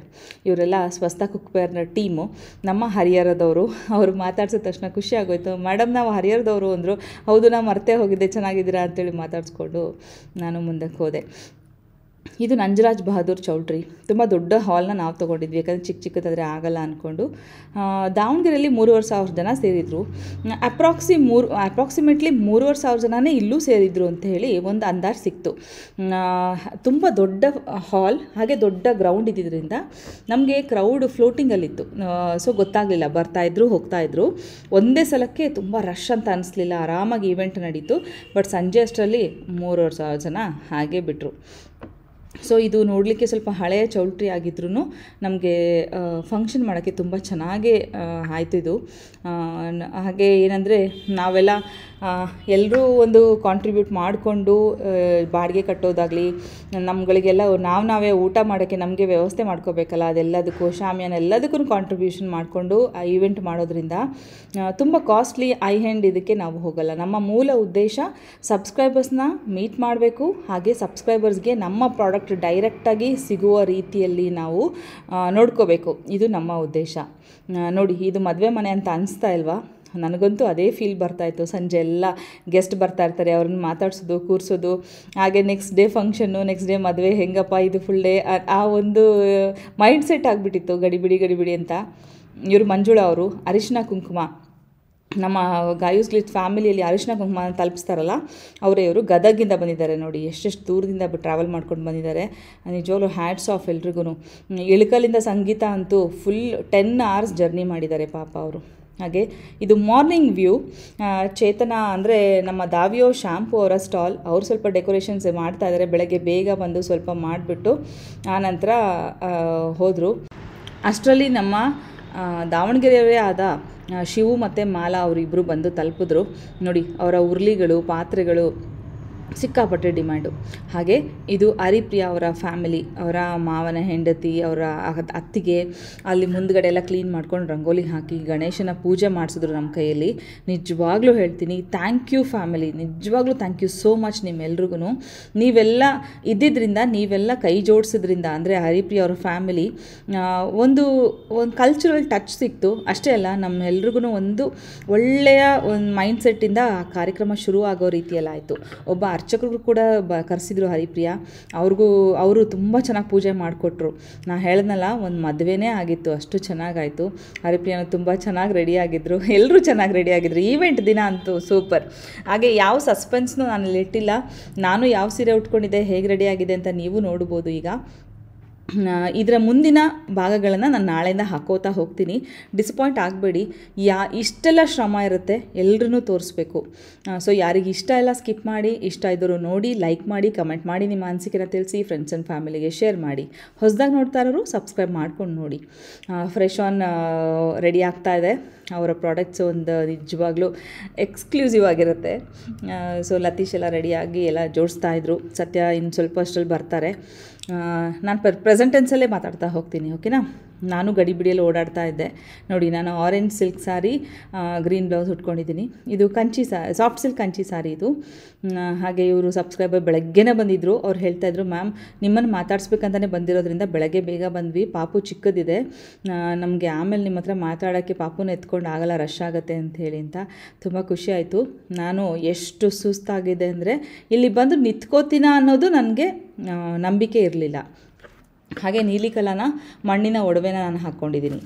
ಇವರೆಲ್ಲ ಸ್ವಸ್ಥ ಕುಕ್ವೇರ್ನ ಟೀಮು ನಮ್ಮ ಹರಿಹರದವರು ಅವರು ಮಾತಾಡ್ಸಿದ ತಕ್ಷಣ ಖುಷಿ ಆಗೋಯ್ತು ಮೇಡಮ್ ನಾವು ಹರಿಹರದವರು ಅಂದರು ಹೌದು ನಾವು ಮರ್ತೇ ಹೋಗಿದ್ದೆ ಚೆನ್ನಾಗಿದ್ದೀರಾ ಅಂತೇಳಿ ಮಾತಾಡಿಸ್ಕೊಂಡು ನಾನು ಮುಂದಕ್ಕೆ ಹೋದೆ ಇದು ನಂಜರಾಜ್ ಬಹದ್ದೂರ್ ಚೌಲ್ಟ್ರಿ ತುಂಬ ದೊಡ್ಡ ಹಾಲ್ನ ನಾವು ತೊಗೊಂಡಿದ್ವಿ ಯಾಕಂದರೆ ಚಿಕ್ಕ ಚಿಕ್ಕದಾದರೆ ಆಗಲ್ಲ ಅಂದ್ಕೊಂಡು ದಾವಣಗೆರೆಯಲ್ಲಿ ಮೂರುವರೆ ಸಾವಿರ ಜನ ಸೇರಿದರು ಅಪ್ರಾಕ್ಸಿ ಮೂರು ಅಪ್ರಾಕ್ಸಿಮೇಟ್ಲಿ ಮೂರುವರೆ ಸಾವಿರ ಜನನೇ ಇಲ್ಲೂ ಸೇರಿದ್ರು ಅಂತ ಹೇಳಿ ಒಂದು ಅಂದಾಜು ಸಿಕ್ತು ತುಂಬ ದೊಡ್ಡ ಹಾಲ್ ಹಾಗೆ ದೊಡ್ಡ ಗ್ರೌಂಡ್ ಇದ್ದಿದ್ದರಿಂದ ನಮಗೆ ಕ್ರೌಡ್ ಫ್ಲೋಟಿಂಗಲ್ಲಿತ್ತು ಸೊ ಗೊತ್ತಾಗಲಿಲ್ಲ ಬರ್ತಾಯಿದ್ರು ಹೋಗ್ತಾಯಿದ್ರು ಒಂದೇ ಸಲಕ್ಕೆ ತುಂಬ ರಶ್ ಅಂತ ಅನಿಸ್ಲಿಲ್ಲ ಆರಾಮಾಗಿ ಈವೆಂಟ್ ನಡೀತು ಬಟ್ ಸಂಜೆ ಅಷ್ಟರಲ್ಲಿ ಮೂರುವರೆ ಸಾವಿರ ಜನ ಹಾಗೆ ಬಿಟ್ಟರು ಸೊ ಇದು ನೋಡಲಿಕ್ಕೆ ಸ್ವಲ್ಪ ಹಳೆಯ ಚೌಲ್ಟ್ರಿ ಆಗಿದ್ರೂ ನಮಗೆ ಫಂಕ್ಷನ್ ಮಾಡೋಕ್ಕೆ ತುಂಬ ಚೆನ್ನಾಗೇ ಆಯ್ತು ಇದು ಹಾಗೆ ಏನಂದರೆ ನಾವೆಲ್ಲ ಎಲ್ಲರೂ ಒಂದು ಕಾಂಟ್ರಿಬ್ಯೂಟ್ ಮಾಡಿಕೊಂಡು ಬಾಡಿಗೆ ಕಟ್ಟೋದಾಗಲಿ ನಮ್ಮಗಳಿಗೆಲ್ಲ ನಾವು ನಾವೇ ಊಟ ಮಾಡೋಕ್ಕೆ ನಮಗೆ ವ್ಯವಸ್ಥೆ ಮಾಡ್ಕೋಬೇಕಲ್ಲ ಅದೆಲ್ಲದಕ್ಕೂ ಶಾಮಿಯಾನ ಎಲ್ಲದಕ್ಕೂ ಕಾಂಟ್ರಿಬ್ಯೂಷನ್ ಮಾಡಿಕೊಂಡು ಆ ಈವೆಂಟ್ ಮಾಡೋದ್ರಿಂದ ತುಂಬ ಕಾಸ್ಟ್ಲಿ ಐ ಹ್ಯಾಂಡ್ ಇದಕ್ಕೆ ನಾವು ಹೋಗಲ್ಲ ನಮ್ಮ ಮೂಲ ಉದ್ದೇಶ ಸಬ್ಸ್ಕ್ರೈಬರ್ಸ್ನ ಮೀಟ್ ಮಾಡಬೇಕು ಹಾಗೆ ಸಬ್ಸ್ಕ್ರೈಬರ್ಸ್ಗೆ ನಮ್ಮ ಪ್ರಾಡಕ್ಟ್ ಡೈರೆಕ್ಟಾಗಿ ಸಿಗುವ ರೀತಿಯಲ್ಲಿ ನಾವು ನೋಡ್ಕೋಬೇಕು ಇದು ನಮ್ಮ ಉದ್ದೇಶ ನೋಡಿ ಇದು ಮದುವೆ ಮನೆ ಅಂತ ಅನಿಸ್ತಾ ಇಲ್ವಾ ನನಗಂತೂ ಅದೇ ಫೀಲ್ ಬರ್ತಾಯಿತ್ತು ಸಂಜೆ ಎಲ್ಲ ಗೆಸ್ಟ್ ಬರ್ತಾಯಿರ್ತಾರೆ ಅವ್ರನ್ನ ಮಾತಾಡ್ಸೋದು ಕೂರಿಸೋದು ಹಾಗೆ next day function next day ಮದುವೆ ಹೆಂಗಪ್ಪ ಇದು ಫುಲ್ ಡೇ ಆ ಒಂದು ಮೈಂಡ್ ಸೆಟ್ ಆಗಿಬಿಟ್ಟಿತ್ತು ಗಡಿಬಿಡಿ ಗಡಿಬಿಡಿ ಅಂತ ಇವರು ಮಂಜುಳ ಅವರು ಅರಿಶಿನ ಕುಂಕುಮ ನಮ್ಮ ಗ್ಲಿತ್ ಫ್ಯಾಮಿಲಿಯಲ್ಲಿ ಅರಿಶಿನ ಕುಂಕುಮ ತಲುಪಿಸ್ತಾರಲ್ಲ ಅವರೇ ಇವರು ಗದಗಿಂದ ಬಂದಿದ್ದಾರೆ ನೋಡಿ ಎಷ್ಟೆಷ್ಟು ದೂರದಿಂದ ಟ್ರಾವೆಲ್ ಮಾಡ್ಕೊಂಡು ಬಂದಿದ್ದಾರೆ ನಿಜವಾಗ್ಲೂ ಹ್ಯಾಟ್ಸ್ ಆಫ್ ಎಲ್ರಿಗೂ ಇಳಕಲಿಂದ ಸಂಗೀತ ಅಂತೂ ಫುಲ್ ಟೆನ್ ಅವರ್ಸ್ ಜರ್ನಿ ಮಾಡಿದ್ದಾರೆ ಪಾಪ ಅವರು ಹಾಗೆ ಇದು ಮಾರ್ನಿಂಗ್ ವ್ಯೂ ಚೇತನ ಅಂದರೆ ನಮ್ಮ ದಾವಿಯೋ ಶ್ಯಾಂಪು ಅವರ ಸ್ಟಾಲ್ ಅವ್ರು ಸ್ವಲ್ಪ ಡೆಕೋರೇಷನ್ಸ್ ಮಾಡ್ತಾ ಇದ್ದಾರೆ ಬೆಳಗ್ಗೆ ಬೇಗ ಬಂದು ಸ್ವಲ್ಪ ಮಾಡಿಬಿಟ್ಟು ಆನಂತರ ಹೋದರು ಅಷ್ಟರಲ್ಲಿ ನಮ್ಮ ದಾವಣಗೆರೆಯವರೇ ಆದ ಶಿವು ಮತ್ತು ಮಾಲಾ ಅವರಿಬ್ಬರು ಬಂದು ತಲುಪಿದ್ರು ನೋಡಿ ಅವರ ಉರ್ಲಿಗಳು ಪಾತ್ರೆಗಳು ಸಿಕ್ಕಾಪಟ್ಟೆ ಡಿಮ್ಯಾಂಡು ಹಾಗೆ ಇದು ಹರಿಪ್ರಿಯ ಅವರ ಫ್ಯಾಮಿಲಿ ಅವರ ಮಾವನ ಹೆಂಡತಿ ಅವರ ಅತ್ತಿಗೆ ಅಲ್ಲಿ ಮುಂದ್ಗಡೆ ಎಲ್ಲ ಕ್ಲೀನ್ ಮಾಡ್ಕೊಂಡು ರಂಗೋಲಿ ಹಾಕಿ ಗಣೇಶನ ಪೂಜೆ ಮಾಡಿಸಿದ್ರು ನಮ್ಮ ಕೈಯಲ್ಲಿ ನಿಜವಾಗ್ಲೂ ಹೇಳ್ತೀನಿ ಥ್ಯಾಂಕ್ ಯು ಫ್ಯಾಮಿಲಿ ನಿಜವಾಗ್ಲೂ ಥ್ಯಾಂಕ್ ಯು ಸೋ ಮಚ್ ನಿಮ್ಮೆಲ್ರಿಗೂ ನೀವೆಲ್ಲ ಇದ್ದಿದ್ದರಿಂದ ನೀವೆಲ್ಲ ಕೈ ಜೋಡಿಸಿದ್ರಿಂದ ಅಂದರೆ ಹರಿಪ್ರಿಯ ಅವರ ಫ್ಯಾಮಿಲಿ ಒಂದು ಒಂದು ಕಲ್ಚರಲ್ ಟಚ್ ಸಿಕ್ತು ಅಷ್ಟೇ ಅಲ್ಲ ನಮ್ಮೆಲ್ರಿಗೂ ಒಂದು ಒಳ್ಳೆಯ ಒಂದು ಮೈಂಡ್ಸೆಟ್ಟಿಂದ ಆ ಕಾರ್ಯಕ್ರಮ ಶುರು ಆಗೋ ರೀತಿಯಲ್ಲಾಯಿತು ಒಬ್ಬ ಅರ್ಚಕರು ಕೂಡ ಬ ಕರೆಸಿದ್ರು ಹರಿಪ್ರಿಯ ಅವ್ರಿಗೂ ಅವರು ತುಂಬ ಚೆನ್ನಾಗಿ ಪೂಜೆ ಮಾಡಿಕೊಟ್ರು ನಾನು ಹೇಳ್ದನಲ್ಲ ಒಂದು ಮದುವೆನೇ ಆಗಿತ್ತು ಅಷ್ಟು ಚೆನ್ನಾಗಾಯಿತು ಹರಿಪ್ರಿಯನೂ ತುಂಬ ಚೆನ್ನಾಗಿ ರೆಡಿಯಾಗಿದ್ದರು (laughs) ಎಲ್ಲರೂ ಚೆನ್ನಾಗಿ ರೆಡಿಯಾಗಿದ್ದರು ಈವೆಂಟ್ ದಿನ ಅಂತೂ ಸೂಪರ್ ಹಾಗೆ ಯಾವ ಸಸ್ಪೆನ್ಸ್ನೂ ನಾನು ಇಟ್ಟಿಲ್ಲ ನಾನು ಯಾವ ಸೀರೆ ಉಟ್ಕೊಂಡಿದ್ದೆ ಹೇಗೆ ರೆಡಿಯಾಗಿದೆ ಅಂತ ನೀವು ನೋಡ್ಬೋದು ಈಗ ಇದರ ಮುಂದಿನ ಭಾಗಗಳನ್ನು ನಾನು ನಾಳೆಯಿಂದ ಹಾಕೋತಾ ಹೋಗ್ತೀನಿ ಡಿಸಪಾಯಿಂಟ್ ಆಗಬೇಡಿ ಯಾ ಇಷ್ಟೆಲ್ಲ ಶ್ರಮ ಇರುತ್ತೆ ಎಲ್ಲರೂ ತೋರಿಸ್ಬೇಕು ಸೊ ಯಾರಿಗೆ ಇಷ್ಟ ಎಲ್ಲ ಸ್ಕಿಪ್ ಮಾಡಿ ಇಷ್ಟ ಇದ್ದರೂ ನೋಡಿ ಲೈಕ್ ಮಾಡಿ ಕಮೆಂಟ್ ಮಾಡಿ ನಿಮ್ಮ ಅನಿಸಿಕೆನ ತಿಳಿಸಿ ಫ್ರೆಂಡ್ಸ್ ಆ್ಯಂಡ್ ಫ್ಯಾಮಿಲಿಗೆ ಶೇರ್ ಮಾಡಿ ಹೊಸದಾಗಿ ನೋಡ್ತಾ ಇರೋರು ಸಬ್ಸ್ಕ್ರೈಬ್ ಮಾಡ್ಕೊಂಡು ನೋಡಿ ಫ್ರೆಶ್ ಆನ್ ರೆಡಿ ಆಗ್ತಾ ಇದೆ ಅವರ ಪ್ರಾಡಕ್ಟ್ಸ್ ಒಂದು ನಿಜವಾಗ್ಲೂ ಎಕ್ಸ್ಕ್ಲೂಸಿವ್ ಆಗಿರುತ್ತೆ ಸೊ ಲತೀಶ್ ಎಲ್ಲ ರೆಡಿಯಾಗಿ ಎಲ್ಲ ಜೋಡಿಸ್ತಾ ಇದ್ರು ಸತ್ಯ ಇನ್ನು ಸ್ವಲ್ಪ ಅಷ್ಟರಲ್ಲಿ ಬರ್ತಾರೆ ನಾನು ಪ್ರೆಸೆಂಟ್ ಪ್ರೆಸೆಂಟೆನ್ಸಲ್ಲೇ ಮಾತಾಡ್ತಾ ಹೋಗ್ತೀನಿ ಓಕೆನಾ ನಾನು ಗಡಿಬಿಡಿಯಲ್ಲಿ ಓಡಾಡ್ತಾ ಇದ್ದೆ ನೋಡಿ ನಾನು orange silk sari green blouse ಉಟ್ಕೊಂಡಿದ್ದೀನಿ ಇದು ಕಂಚಿ ಸಾ ಸಾಫ್ಟ್ ಸಿಲ್ಕ್ ಕಂಚಿ ಸಾರಿ ಇದು ಹಾಗೆ ಇವರು ಸಬ್ಸ್ಕ್ರೈಬರ್ ಬೆಳಗ್ಗೆನೇ ಬಂದಿದ್ದರು ಅವ್ರು ಹೇಳ್ತಾ ಇದ್ರು ಮ್ಯಾಮ್ ನಿಮ್ಮನ್ನು ಮಾತಾಡಿಸ್ಬೇಕಂತಲೇ ಬಂದಿರೋದ್ರಿಂದ ಬೆಳಗ್ಗೆ ಬೇಗ ಬಂದ್ವಿ ಪಾಪು ಚಿಕ್ಕದಿದೆ ನಮಗೆ ಆಮೇಲೆ ನಿಮ್ಮ ಹತ್ರ ಮಾತಾಡೋಕ್ಕೆ ಪಾಪುನ ಎತ್ಕೊಂಡು ಆಗಲ್ಲ ರಶ್ ಆಗುತ್ತೆ ಅಂತ ಹೇಳಿ ಅಂತ ತುಂಬ ಖುಷಿ ಆಯಿತು ನಾನು ಎಷ್ಟು ಸುಸ್ತಾಗಿದೆ ಅಂದರೆ ಇಲ್ಲಿ ಬಂದು ನಿಂತ್ಕೋತೀನ ಅನ್ನೋದು ನನಗೆ ನಂಬಿಕೆ ಇರಲಿಲ್ಲ ಹಾಗೆ ನೀಲಿ ಕಲರ್ನ ಮಣ್ಣಿನ ಒಡವೆನ ನಾನು ಹಾಕ್ಕೊಂಡಿದ್ದೀನಿ